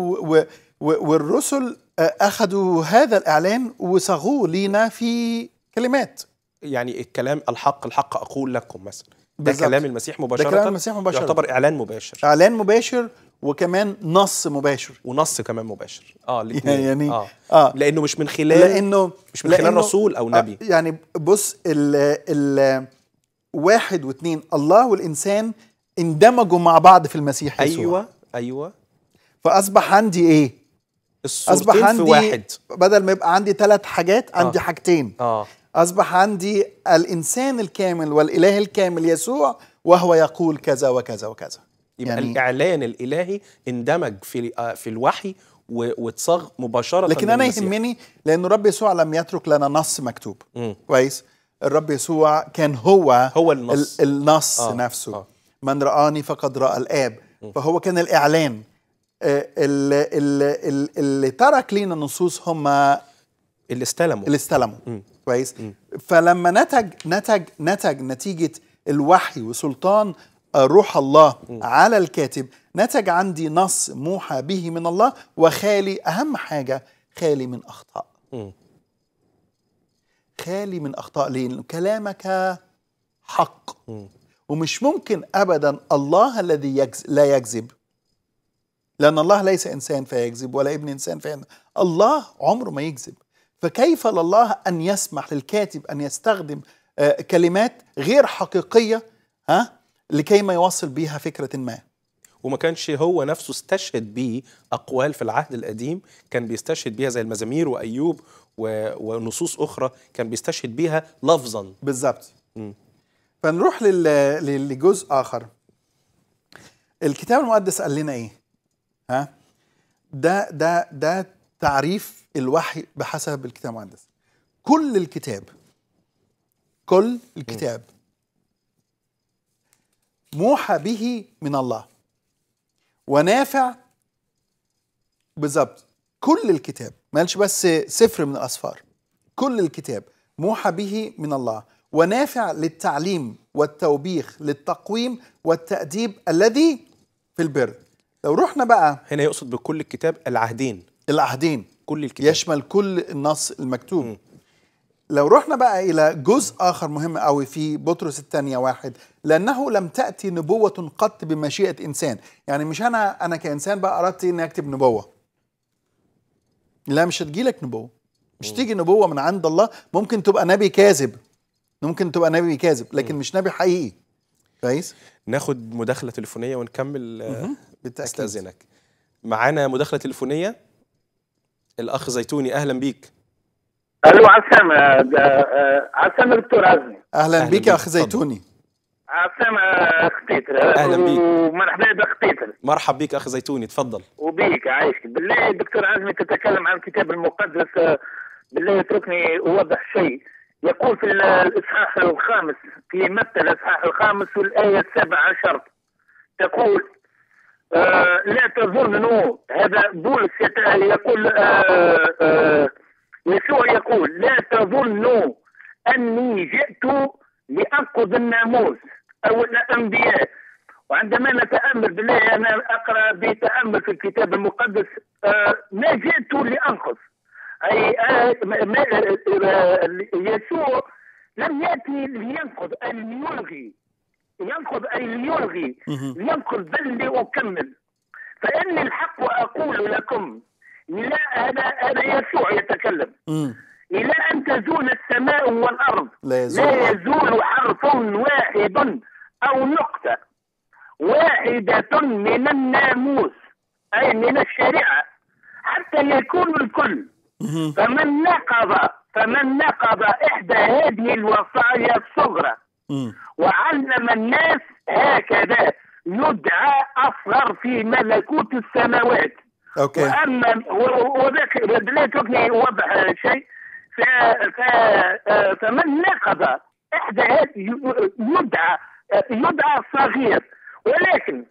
والرسل آه، اخذوا هذا الاعلان وصاغوه لينا في كلمات يعني الكلام الحق الحق اقول لكم مثلا ده بالزبط. كلام المسيح مباشره ده كلام المسيح مباشره يعتبر اعلان مباشر اعلان مباشر وكمان نص مباشر ونص كمان مباشر اه الاثنين يعني آه. اه لانه مش من خلال لانه مش من لأنه خلال رسول او آه، نبي آه يعني بص ال ال واحد واثنين الله والانسان اندمجوا مع بعض في المسيح يسوع ايوه ايوه فاصبح عندي ايه؟ اصبح عندي في واحد بدل ما يبقى عندي ثلاث حاجات آه. عندي آه. حاجتين آه. أصبح عندي الإنسان الكامل والإله الكامل يسوع وهو يقول كذا وكذا وكذا يبقى يعني الإعلان الإلهي اندمج في آه، في الوحي واتصاغ مباشرة لكن أنا يهمني لأن الرب يسوع لم يترك لنا نص مكتوب كويس الرب يسوع كان هو هو النص النص آه. نفسه آه. من رآني فقد رأى الآب فهو كان الإعلان اللي, آه، اللي, اللي ترك لنا النصوص هم اللي استلموا اللي استلموا كويس فلما نتج نتج نتج نتيجه الوحي وسلطان روح الله على الكاتب نتج عندي نص موحى به من الله وخالي اهم حاجه خالي من اخطاء خالي من اخطاء لان كلامك حق ومش ممكن ابدا الله الذي يجز لا يكذب لان الله ليس انسان فيكذب ولا ابن انسان فيكذب الله عمره ما يكذب فكيف لله أن يسمح للكاتب أن يستخدم آه، كلمات غير حقيقية ها لكي ما يوصل بيها فكرة ما وما كانش هو نفسه استشهد به أقوال في العهد القديم كان بيستشهد بيها زي المزامير وأيوب ونصوص أخرى كان بيستشهد بيها لفظا بالظبط فنروح لجزء آخر الكتاب المقدس قال لنا إيه ها ده ده ده تعريف الوحي بحسب الكتاب المقدس كل الكتاب كل الكتاب موحى به من الله ونافع بالظبط كل الكتاب ما قالش بس سفر من الاسفار كل الكتاب موحى به من الله ونافع للتعليم والتوبيخ للتقويم والتأديب الذي في البر لو رحنا بقى هنا يقصد بكل الكتاب العهدين العهدين كل الكتاب يشمل كل النص المكتوب م. لو رحنا بقى إلى جزء آخر مهم قوي في بطرس الثانية واحد لأنه لم تأتي نبوة قط بمشيئة إنسان يعني مش أنا أنا كإنسان بقى أردت إني أكتب نبوة لا مش هتجيلك نبوة مش تيجي نبوة من عند الله ممكن تبقى نبي كاذب ممكن تبقى نبي كاذب لكن مش نبي حقيقي كويس ناخد مداخلة تليفونية ونكمل آه، بالتأكيد أستأذنك معانا مداخلة تليفونية الاخ زيتوني اهلا بيك الو عسامه آه، آه، عسامه دكتور عزمي اهلا, أهلا بيك يا اخ زيتوني عسام آه، اختيتر اهلا بيك ومرحبا باختيتر مرحب بيك اخ زيتوني تفضل وبيك عايش بالله دكتور عزمي تتكلم عن الكتاب المقدس بالله اتركني اوضح شيء يقول في الاصحاح الخامس في متى الاصحاح الخامس والايه السابعة عشر تقول آه لا تظنوا هذا بولس يقول يسوع آه، آه، يقول لا تظنوا اني جئت لانقض الناموس او الانبياء وعندما نتامل بالله انا اقرا بتامل في الكتاب المقدس آه، ما جئت لانقض اي يسوع لم ياتي لينقض ان يلغي ينقض أي يلغي ينقض بل لأكمل فإني الحق وأقول لكم لا هذا هذا يسوع يتكلم إلى أن تزول السماء والأرض لا يزول, لا يزول حرف واحد أو نقطة واحدة من الناموس أي من الشريعة حتى يكون الكل فمن نقض فمن نقض إحدى هذه الوصايا الصغرى وعلم الناس هكذا يدعى أصغر في ملكوت السماوات أوكي. وأما وذاك لا تركني شيء ف... ف... فمن نقض إحدى هذه يدعى يدعى صغير ولكن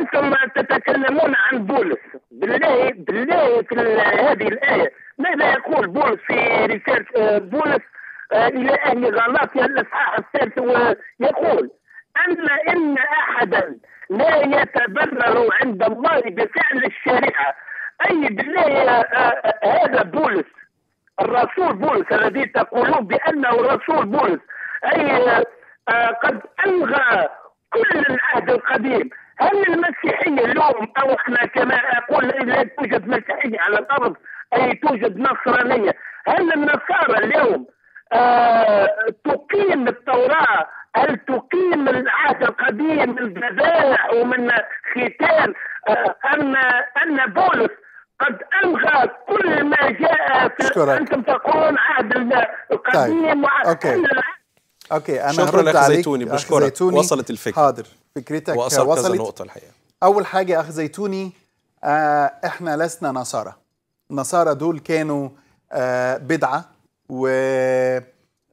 انتم تتكلمون عن بولس بالله بالله في هذه الايه ماذا يقول بولس في رساله آه، بولس الى اهل غلط الاصحاح الثالث ويقول اما ان احدا لا يتبرر عند الله بفعل الشريعه اي بالله آه، آه، هذا بولس الرسول بولس الذي تقولون بانه رسول بولس اي آه، قد الغى كل العهد القديم هل المسيحية اليوم أو إحنا كما أقول لا توجد مسيحية على الأرض أي توجد نصرانية هل النصارى اليوم آه، تقيم التوراة هل تقيم العهد القديم من ذبائح ومن ختان آه، أن أن بولس قد ألغى كل ما جاء في أنتم تقولون عهد القديم طيب. وعهد أوكي. اوكي انا شكرا لك زيتوني بشكرك زيتوني. وصلت الفكره حاضر فكرتك وصلت كذا نقطه الحقيقه اول حاجه اخ زيتوني آه احنا لسنا نصارى النصارى دول كانوا آه بدعه و...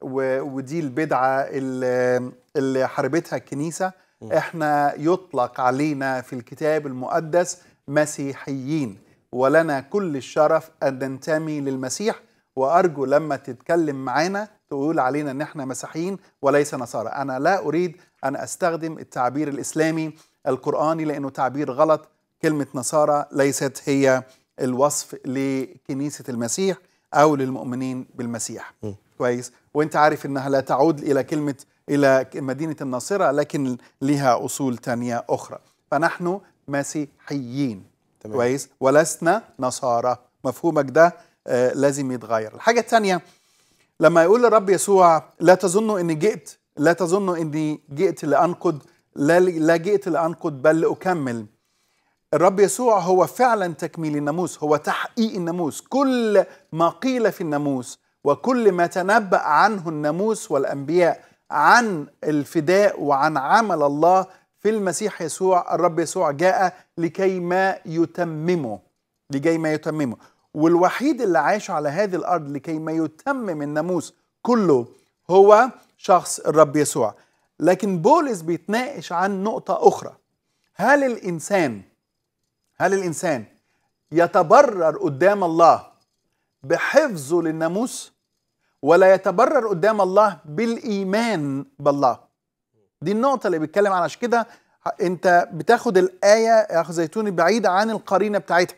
و... ودي البدعه اللي, اللي حاربتها الكنيسه احنا يطلق علينا في الكتاب المقدس مسيحيين ولنا كل الشرف ان ننتمي للمسيح وارجو لما تتكلم معانا تقول علينا ان احنا مسيحيين وليس نصارى انا لا اريد ان استخدم التعبير الاسلامي القراني لانه تعبير غلط كلمه نصارى ليست هي الوصف لكنيسه المسيح او للمؤمنين بالمسيح كويس وانت عارف انها لا تعود الى كلمه الى مدينه الناصره لكن لها اصول تانية اخرى فنحن مسيحيين تمام. كويس ولسنا نصارى مفهومك ده آه لازم يتغير الحاجه الثانيه لما يقول الرب يسوع لا تظنوا اني جئت لا تظنوا اني جئت لانقد لا لا جئت لانقد بل لاكمل الرب يسوع هو فعلا تكميل الناموس هو تحقيق الناموس كل ما قيل في الناموس وكل ما تنبأ عنه الناموس والأنبياء عن الفداء وعن عمل الله في المسيح يسوع الرب يسوع جاء لكي ما يتممه لكي ما يتممه والوحيد اللي عاش على هذه الأرض لكي ما يتمم الناموس كله هو شخص الرب يسوع لكن بولس بيتناقش عن نقطة أخرى هل الإنسان هل الإنسان يتبرر قدام الله بحفظه للناموس ولا يتبرر قدام الله بالإيمان بالله دي النقطة اللي بيتكلم عنها عشان كده أنت بتاخد الآية يا أخ زيتوني بعيد عن القرينة بتاعتها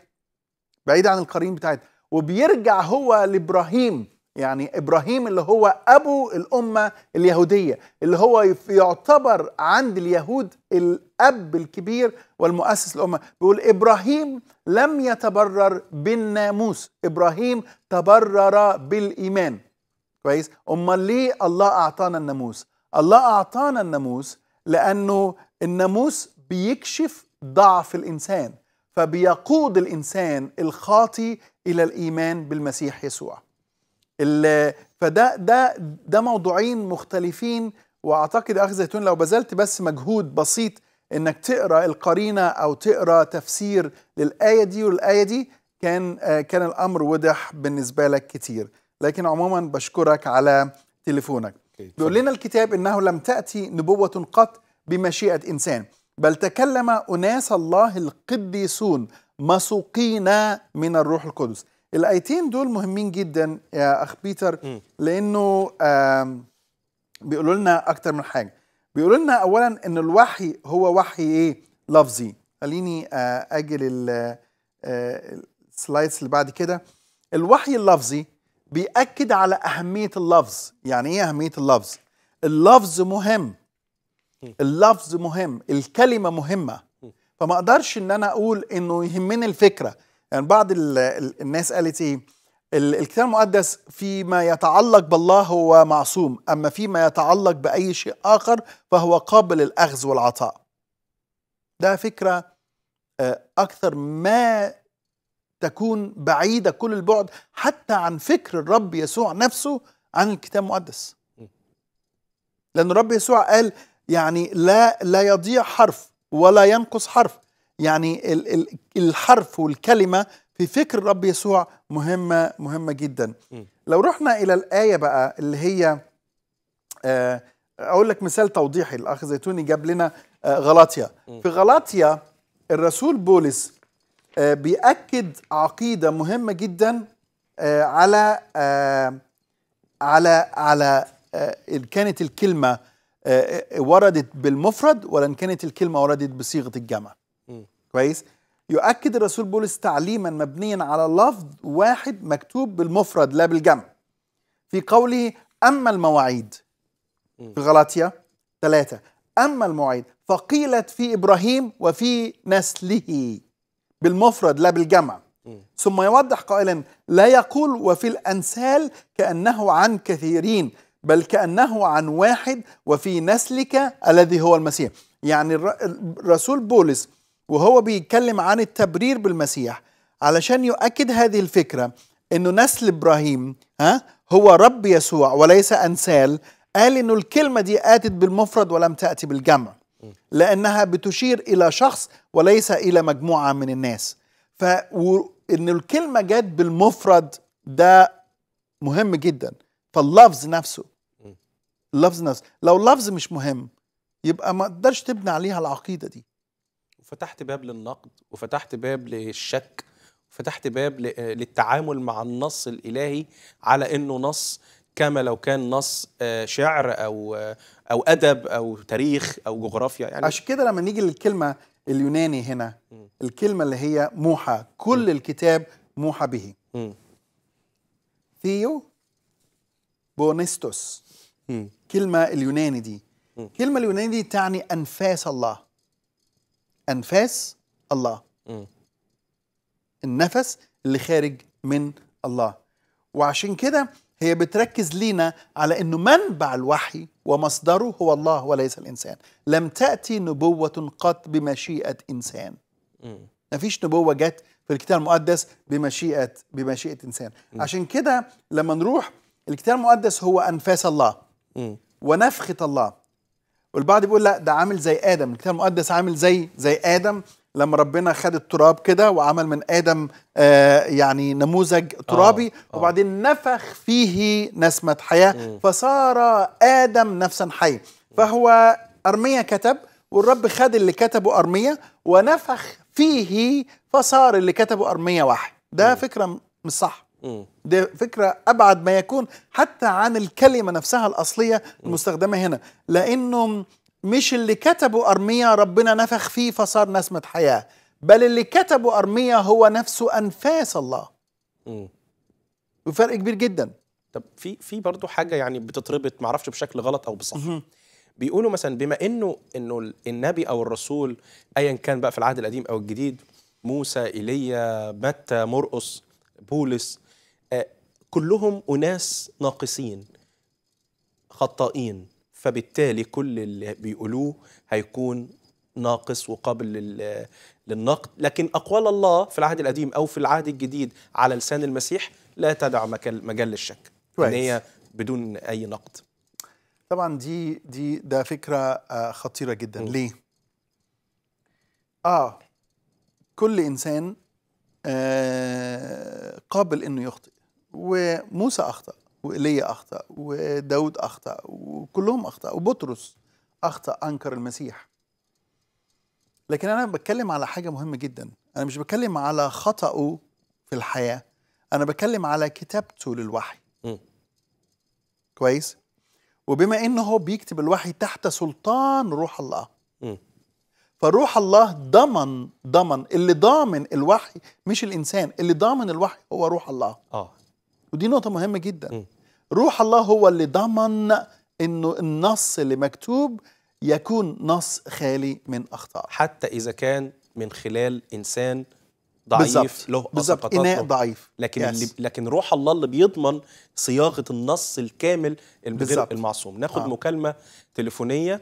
بعيد عن القرين بتاعتها وبيرجع هو لإبراهيم يعني ابراهيم اللي هو ابو الامه اليهوديه اللي هو يعتبر عند اليهود الاب الكبير والمؤسس الامه بيقول ابراهيم لم يتبرر بالناموس ابراهيم تبرر بالايمان كويس امال ليه الله اعطانا الناموس الله اعطانا الناموس لانه الناموس بيكشف ضعف الانسان فبيقود الانسان الخاطي الى الايمان بالمسيح يسوع فده ده ده موضوعين مختلفين واعتقد اخ زيتون لو بذلت بس مجهود بسيط انك تقرا القرينه او تقرا تفسير للايه دي والايه دي كان آه، كان الامر وضح بالنسبه لك كتير لكن عموما بشكرك على تليفونك بيقول لنا الكتاب انه لم تاتي نبوه قط بمشيئه انسان بل تكلم اناس الله القديسون مسوقين من الروح القدس الايتين دول مهمين جدا يا اخ بيتر لانه بيقولوا لنا اكتر من حاجه بيقولوا لنا اولا ان الوحي هو وحي ايه لفظي خليني آه، اجل آه، السلايدز اللي بعد كده الوحي اللفظي بيأكد على أهمية اللفظ يعني إيه أهمية اللفظ؟ اللفظ مهم اللفظ مهم الكلمة مهمة فما أقدرش إن أنا أقول إنه يهمني الفكرة يعني بعض الناس قالت ايه الكتاب المقدس فيما يتعلق بالله هو معصوم اما فيما يتعلق باي شيء اخر فهو قابل الاخذ والعطاء ده فكره آه، اكثر ما تكون بعيده كل البعد حتى عن فكر الرب يسوع نفسه عن الكتاب المقدس لان الرب يسوع قال يعني لا لا يضيع حرف ولا ينقص حرف يعني الحرف والكلمة في فكر الرب يسوع مهمة مهمة جدا لو رحنا إلى الآية بقى اللي هي آه، أقول لك مثال توضيحي الأخ زيتوني جاب لنا آه، غلاطيا في غلاطيا الرسول بولس آه، بيأكد عقيدة مهمة جدا على على على إن كانت الكلمة وردت بالمفرد ولا إن كانت الكلمة وردت بصيغة الجمع كويس يؤكد الرسول بولس تعليما مبنيا على لفظ واحد مكتوب بالمفرد لا بالجمع في قوله أما المواعيد في غلاطيا ثلاثة أما المواعيد فقيلت في إبراهيم وفي نسله بالمفرد لا بالجمع ثم يوضح قائلا لا يقول وفي الأنسال كأنه عن كثيرين بل كأنه عن واحد وفي نسلك الذي هو المسيح يعني الرسول بولس وهو بيتكلم عن التبرير بالمسيح علشان يؤكد هذه الفكره انه نسل ابراهيم ها هو رب يسوع وليس انسال قال انه الكلمه دي اتت بالمفرد ولم تاتي بالجمع لانها بتشير الى شخص وليس الى مجموعه من الناس ف ان الكلمه جت بالمفرد ده مهم جدا فاللفظ نفسه اللفظ نفسه لو اللفظ مش مهم يبقى ما تقدرش تبني عليها العقيده دي فتحت باب للنقد وفتحت باب للشك وفتحت باب آه، للتعامل مع النص الالهي على انه نص كما لو كان نص آه، شعر او آه، او ادب او تاريخ او جغرافيا يعني عشان كده لما نيجي للكلمه اليوناني هنا الكلمه اللي هي موحى كل الكتاب موحى به ثيو بونستوس كلمه اليوناني دي الكلمه اليوناني دي تعني انفاس الله أنفاس الله م. النفس اللي خارج من الله وعشان كده هي بتركز لينا على انه منبع الوحي ومصدره هو الله وليس الانسان لم تاتي نبوه قط بمشيئه انسان ما فيش نبوه جت في الكتاب المقدس بمشيئه بمشيئه انسان م. عشان كده لما نروح الكتاب المقدس هو انفاس الله م. ونفخه الله والبعض بيقول لا ده عامل زي ادم الكتاب المقدس عامل زي زي ادم لما ربنا خد التراب كده وعمل من ادم آه يعني نموذج ترابي آه آه وبعدين نفخ فيه نسمه حياه فصار ادم نفسا حي فهو ارميا كتب والرب خد اللي كتبه ارميا ونفخ فيه فصار اللي كتبه ارميا واحد ده فكره مش صح م. دي فكرة أبعد ما يكون حتى عن الكلمة نفسها الأصلية المستخدمة هنا لأنه مش اللي كتبه أرميا ربنا نفخ فيه فصار نسمة حياة بل اللي كتبه أرميا هو نفسه أنفاس الله وفرق كبير جدا طب في في برضه حاجة يعني بتتربط معرفش بشكل غلط أو بصح بيقولوا مثلا بما انه انه النبي او الرسول ايا كان بقى في العهد القديم او الجديد موسى ايليا متى مرقس بولس كلهم أناس ناقصين خطائين فبالتالي كل اللي بيقولوه هيكون ناقص وقابل للنقد لكن أقوال الله في العهد القديم أو في العهد الجديد على لسان المسيح لا تدع مجال للشك إن هي بدون أي نقد طبعا دي دي ده فكرة آه، خطيرة جدا م. ليه؟ آه كل إنسان آه قابل إنه يخطئ وموسى اخطا وايليا اخطا وداود اخطا وكلهم اخطا وبطرس اخطا انكر المسيح لكن انا بتكلم على حاجه مهمه جدا انا مش بتكلم على خطاه في الحياه انا بتكلم على كتابته للوحي م. كويس وبما انه هو بيكتب الوحي تحت سلطان روح الله فروح الله ضمن ضمن اللي ضامن الوحي مش الانسان اللي ضامن الوحي هو روح الله اه ودي نقطة مهمة جدا م. روح الله هو اللي ضمن انه النص اللي مكتوب يكون نص خالي من اخطاء حتى اذا كان من خلال انسان ضعيف بالزبط. له بالظبط اناء ضعيف لكن yes. اللي لكن روح الله اللي بيضمن صياغه النص الكامل غير المعصوم ناخد آه. مكالمه تليفونيه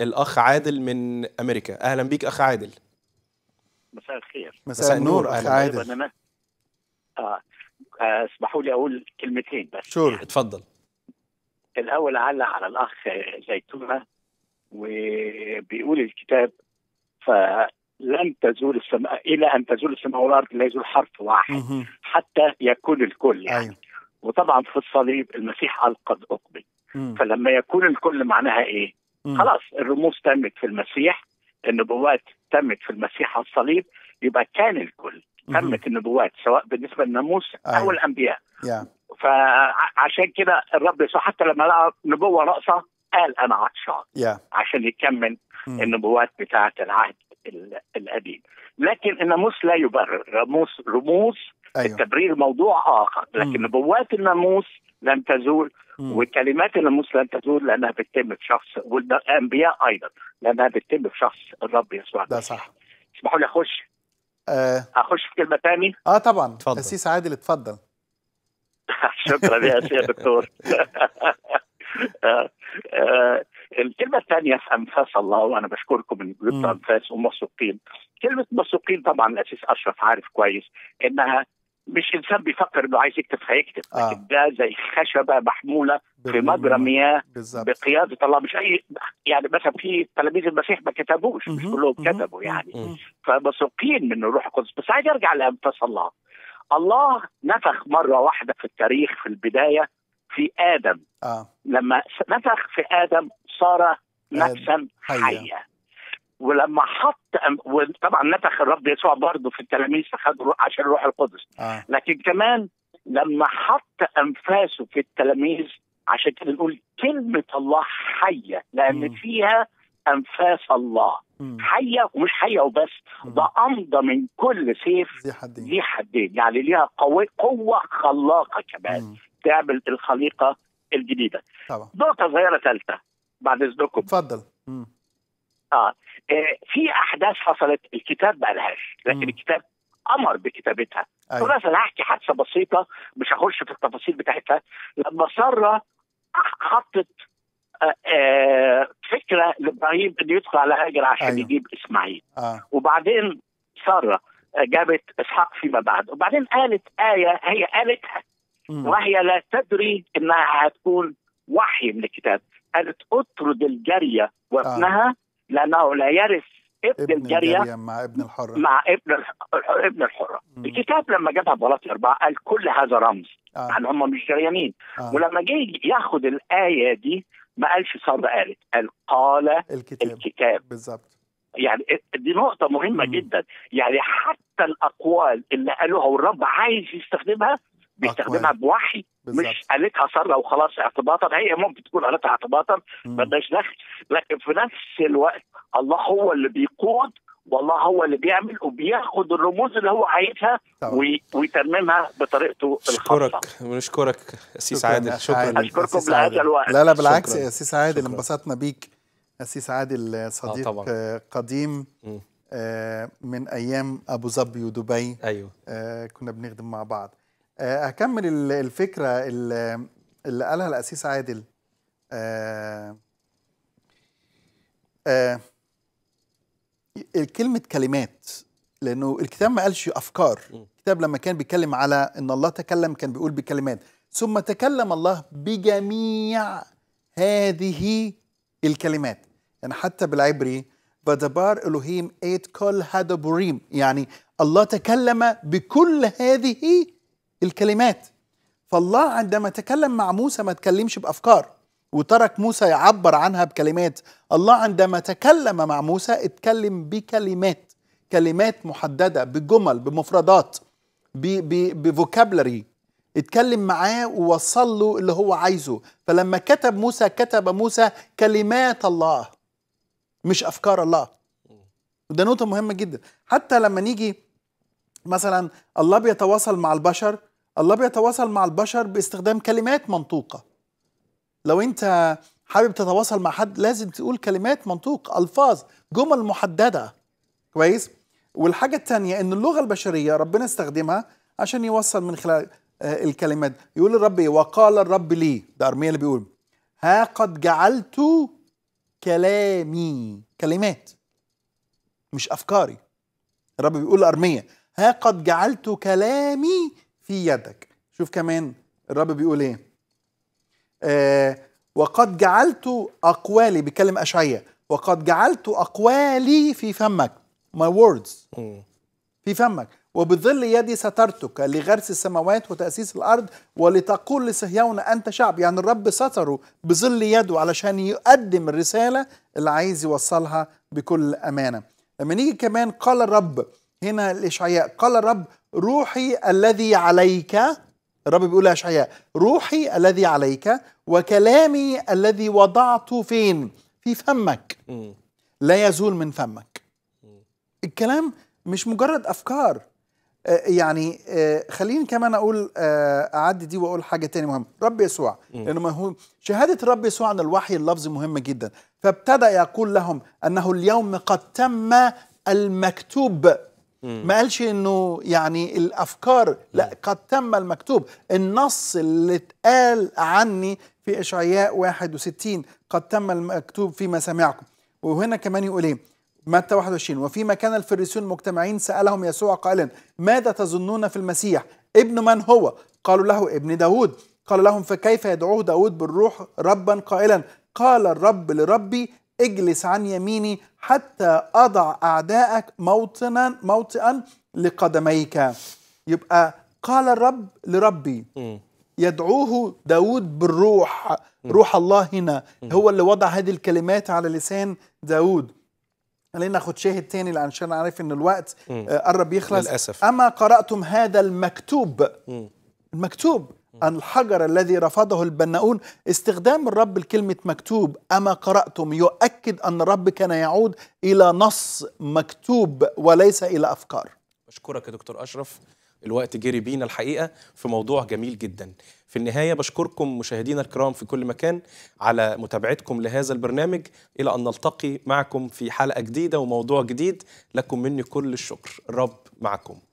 الاخ عادل من امريكا اهلا بيك اخ عادل مساء الخير مساء, مساء النور اخ عادل انا آه اسمحوا لي اقول كلمتين بس شور يعني اتفضل الاول علق على الاخ زيتونه وبيقول الكتاب فلن تزول السماء الى ان تزول السماء والارض لا يزول حرف واحد حتى يكون الكل يعني أيوه. وطبعا في الصليب المسيح قد اقبل فلما يكون الكل معناها ايه؟ مم. خلاص الرموز تمت في المسيح النبوات تمت في المسيح على الصليب يبقى كان الكل تمت النبوات سواء بالنسبه للناموس او الانبياء فعشان كده الرب يسوع حتى لما لقى نبوه ناقصه قال انا عطشان عشان يكمل النبوات بتاعه العهد القديم لكن الناموس لا يبرر رموز رموز أيوة. التبرير موضوع اخر لكن نبوات الناموس لن تزول مم. وكلمات الناموس لن تزول لانها بتتم في شخص والانبياء ايضا لانها بتتم في شخص الرب يسوع ده صح اسمحوا لي اخش آه هخش في كلمه تاني اه طبعا اتفضل قسيس عادل اتفضل شكرا يا دكتور آه آه الكلمه الثانيه انفاس الله وانا بشكركم من جبتوا انفاس وموثوقين كلمه موثوقين طبعا الاسيس اشرف عارف كويس انها مش انسان بيفكر انه عايز يكتب هيكتب آه. ده زي خشبه محموله في مجرى مياه بقياده الله مش اي يعني مثلا في تلاميذ المسيح ما كتبوش مش كلهم كتبوا يعني فمسوقين من الروح القدس بس عايز ارجع لانفاس الله الله نفخ مره واحده في التاريخ في البدايه في ادم آه. لما نفخ في ادم صار نفسا حيه ولما حط وطبعا نفخ الرب يسوع برضه في التلاميذ فخدوا عشان الروح القدس آه. لكن كمان لما حط انفاسه في التلاميذ عشان كده نقول كلمه الله حيه لان فيها انفاس الله حيه ومش حيه وبس ده امضى من كل سيف ليه حدين. دي حدين يعني ليها قوه قوه خلاقه كمان تعمل الخليقه الجديده طبعا. نقطه صغيره ثالثه بعد اذنكم اتفضل آه. اه, في احداث حصلت الكتاب ما قالهاش لكن م. الكتاب امر بكتابتها أيوة. خلاص انا هحكي حادثه بسيطه مش هخش في التفاصيل بتاعتها لما ساره حطت آه، آه، فكره لابراهيم انه يدخل على هاجر عشان أيوة. يجيب اسماعيل آه. وبعدين ساره جابت اسحاق فيما بعد وبعدين قالت ايه هي قالتها م. وهي لا تدري انها هتكون وحي من الكتاب قالت اطرد الجاريه وابنها آه. لانه لا يرث ابن, ابن الجارية, مع ابن الحرة مع ابن الحرة ابن الحرة الكتاب لما جابها بلاطي أربعة قال كل هذا رمز آه. يعني هم مش جريانين آه. ولما جه ياخد الآية دي ما قالش صاد قالت قال قال الكتاب, الكتاب. بالظبط يعني دي نقطة مهمة مم. جدا يعني حتى الأقوال اللي قالوها والرب عايز يستخدمها بيستخدمها بوحي بالزبط. مش قالتها سره وخلاص اعتباطا هي ممكن تكون قالتها اعتباطا مالناش دخل لكن في نفس الوقت الله هو اللي بيقود والله هو اللي بيعمل وبياخد الرموز اللي هو عايزها ويتممها بطريقته الخاصه اشكرك ونشكرك اسيس عادل شكرا اشكركم لهذا الوقت لا لا بالعكس اسيس عادل انبسطنا بيك اسيس عادل آه، صديق آه طبعا. قديم آه من ايام ابو ظبي ودبي ايوه آه كنا بنخدم مع بعض آه، اكمل الفكره اللي قالها الاسيس عادل آه آه كلمه كلمات لانه الكتاب ما قالش افكار الكتاب لما كان بيتكلم على ان الله تكلم كان بيقول بكلمات ثم تكلم الله بجميع هذه الكلمات يعني حتى بالعبري بدبار الوهيم ايت كل بريم يعني الله تكلم بكل هذه الكلمات فالله عندما تكلم مع موسى ما تكلمش بأفكار وترك موسى يعبر عنها بكلمات الله عندما تكلم مع موسى اتكلم بكلمات كلمات محددة بجمل بمفردات بفوكابلري اتكلم معاه ووصل له اللي هو عايزه فلما كتب موسى كتب موسى كلمات الله مش أفكار الله وده نقطة مهمة جدا حتى لما نيجي مثلا الله بيتواصل مع البشر الله بيتواصل مع البشر باستخدام كلمات منطوقة لو أنت حابب تتواصل مع حد لازم تقول كلمات منطوق ألفاظ جمل محددة كويس والحاجة الثانية أن اللغة البشرية ربنا استخدمها عشان يوصل من خلال آه، الكلمات يقول الرب إيه وقال الرب لي ده أرميا اللي بيقول ها قد جعلت كلامي كلمات مش أفكاري الرب بيقول أرميا ها قد جعلت كلامي في يدك شوف كمان الرب بيقول ايه آه وقد جعلت اقوالي بيتكلم اشعيا وقد جعلت اقوالي في فمك my words في فمك وبظل يدي سترتك لغرس السماوات وتأسيس الأرض ولتقول لصهيون أنت شعب يعني الرب ستره بظل يده علشان يقدم الرسالة اللي عايز يوصلها بكل أمانة لما نيجي كمان قال الرب هنا الإشعياء قال الرب روحي الذي عليك الرب بيقول لإشعياء روحي الذي عليك وكلامي الذي وضعته فين في فمك لا يزول من فمك الكلام مش مجرد أفكار آه، يعني آه، خليني كمان اقول آه، اعدي دي واقول حاجه تاني مهمه رب يسوع لانه هو شهاده رب يسوع عن الوحي اللفظي مهمه جدا فابتدا يقول لهم انه اليوم قد تم المكتوب ما قالش انه يعني الافكار لا قد تم المكتوب النص اللي اتقال عني في اشعياء 61 قد تم المكتوب في مسامعكم وهنا كمان يقول ايه متى 21 وفيما كان الفريسيون مجتمعين سالهم يسوع قائلا ماذا تظنون في المسيح ابن من هو قالوا له ابن داود قال لهم فكيف يدعوه داود بالروح ربا قائلا قال الرب لربي اجلس عن يميني حتى أضع أعداءك موطنا موطئا لقدميك يبقى قال الرب لربي يدعوه داود بالروح روح الله هنا هو اللي وضع هذه الكلمات على لسان داود خلينا ناخد شاهد تاني علشان عارف ان الوقت آه، قرب يخلص للأسف. اما قراتم هذا المكتوب المكتوب الحجر الذي رفضه البناؤون استخدام الرب لكلمة مكتوب أما قرأتم يؤكد أن الرب كان يعود إلى نص مكتوب وليس إلى أفكار بشكرك يا دكتور أشرف الوقت جري بينا الحقيقة في موضوع جميل جدا في النهاية بشكركم مشاهدينا الكرام في كل مكان على متابعتكم لهذا البرنامج إلى أن نلتقي معكم في حلقة جديدة وموضوع جديد لكم مني كل الشكر الرب معكم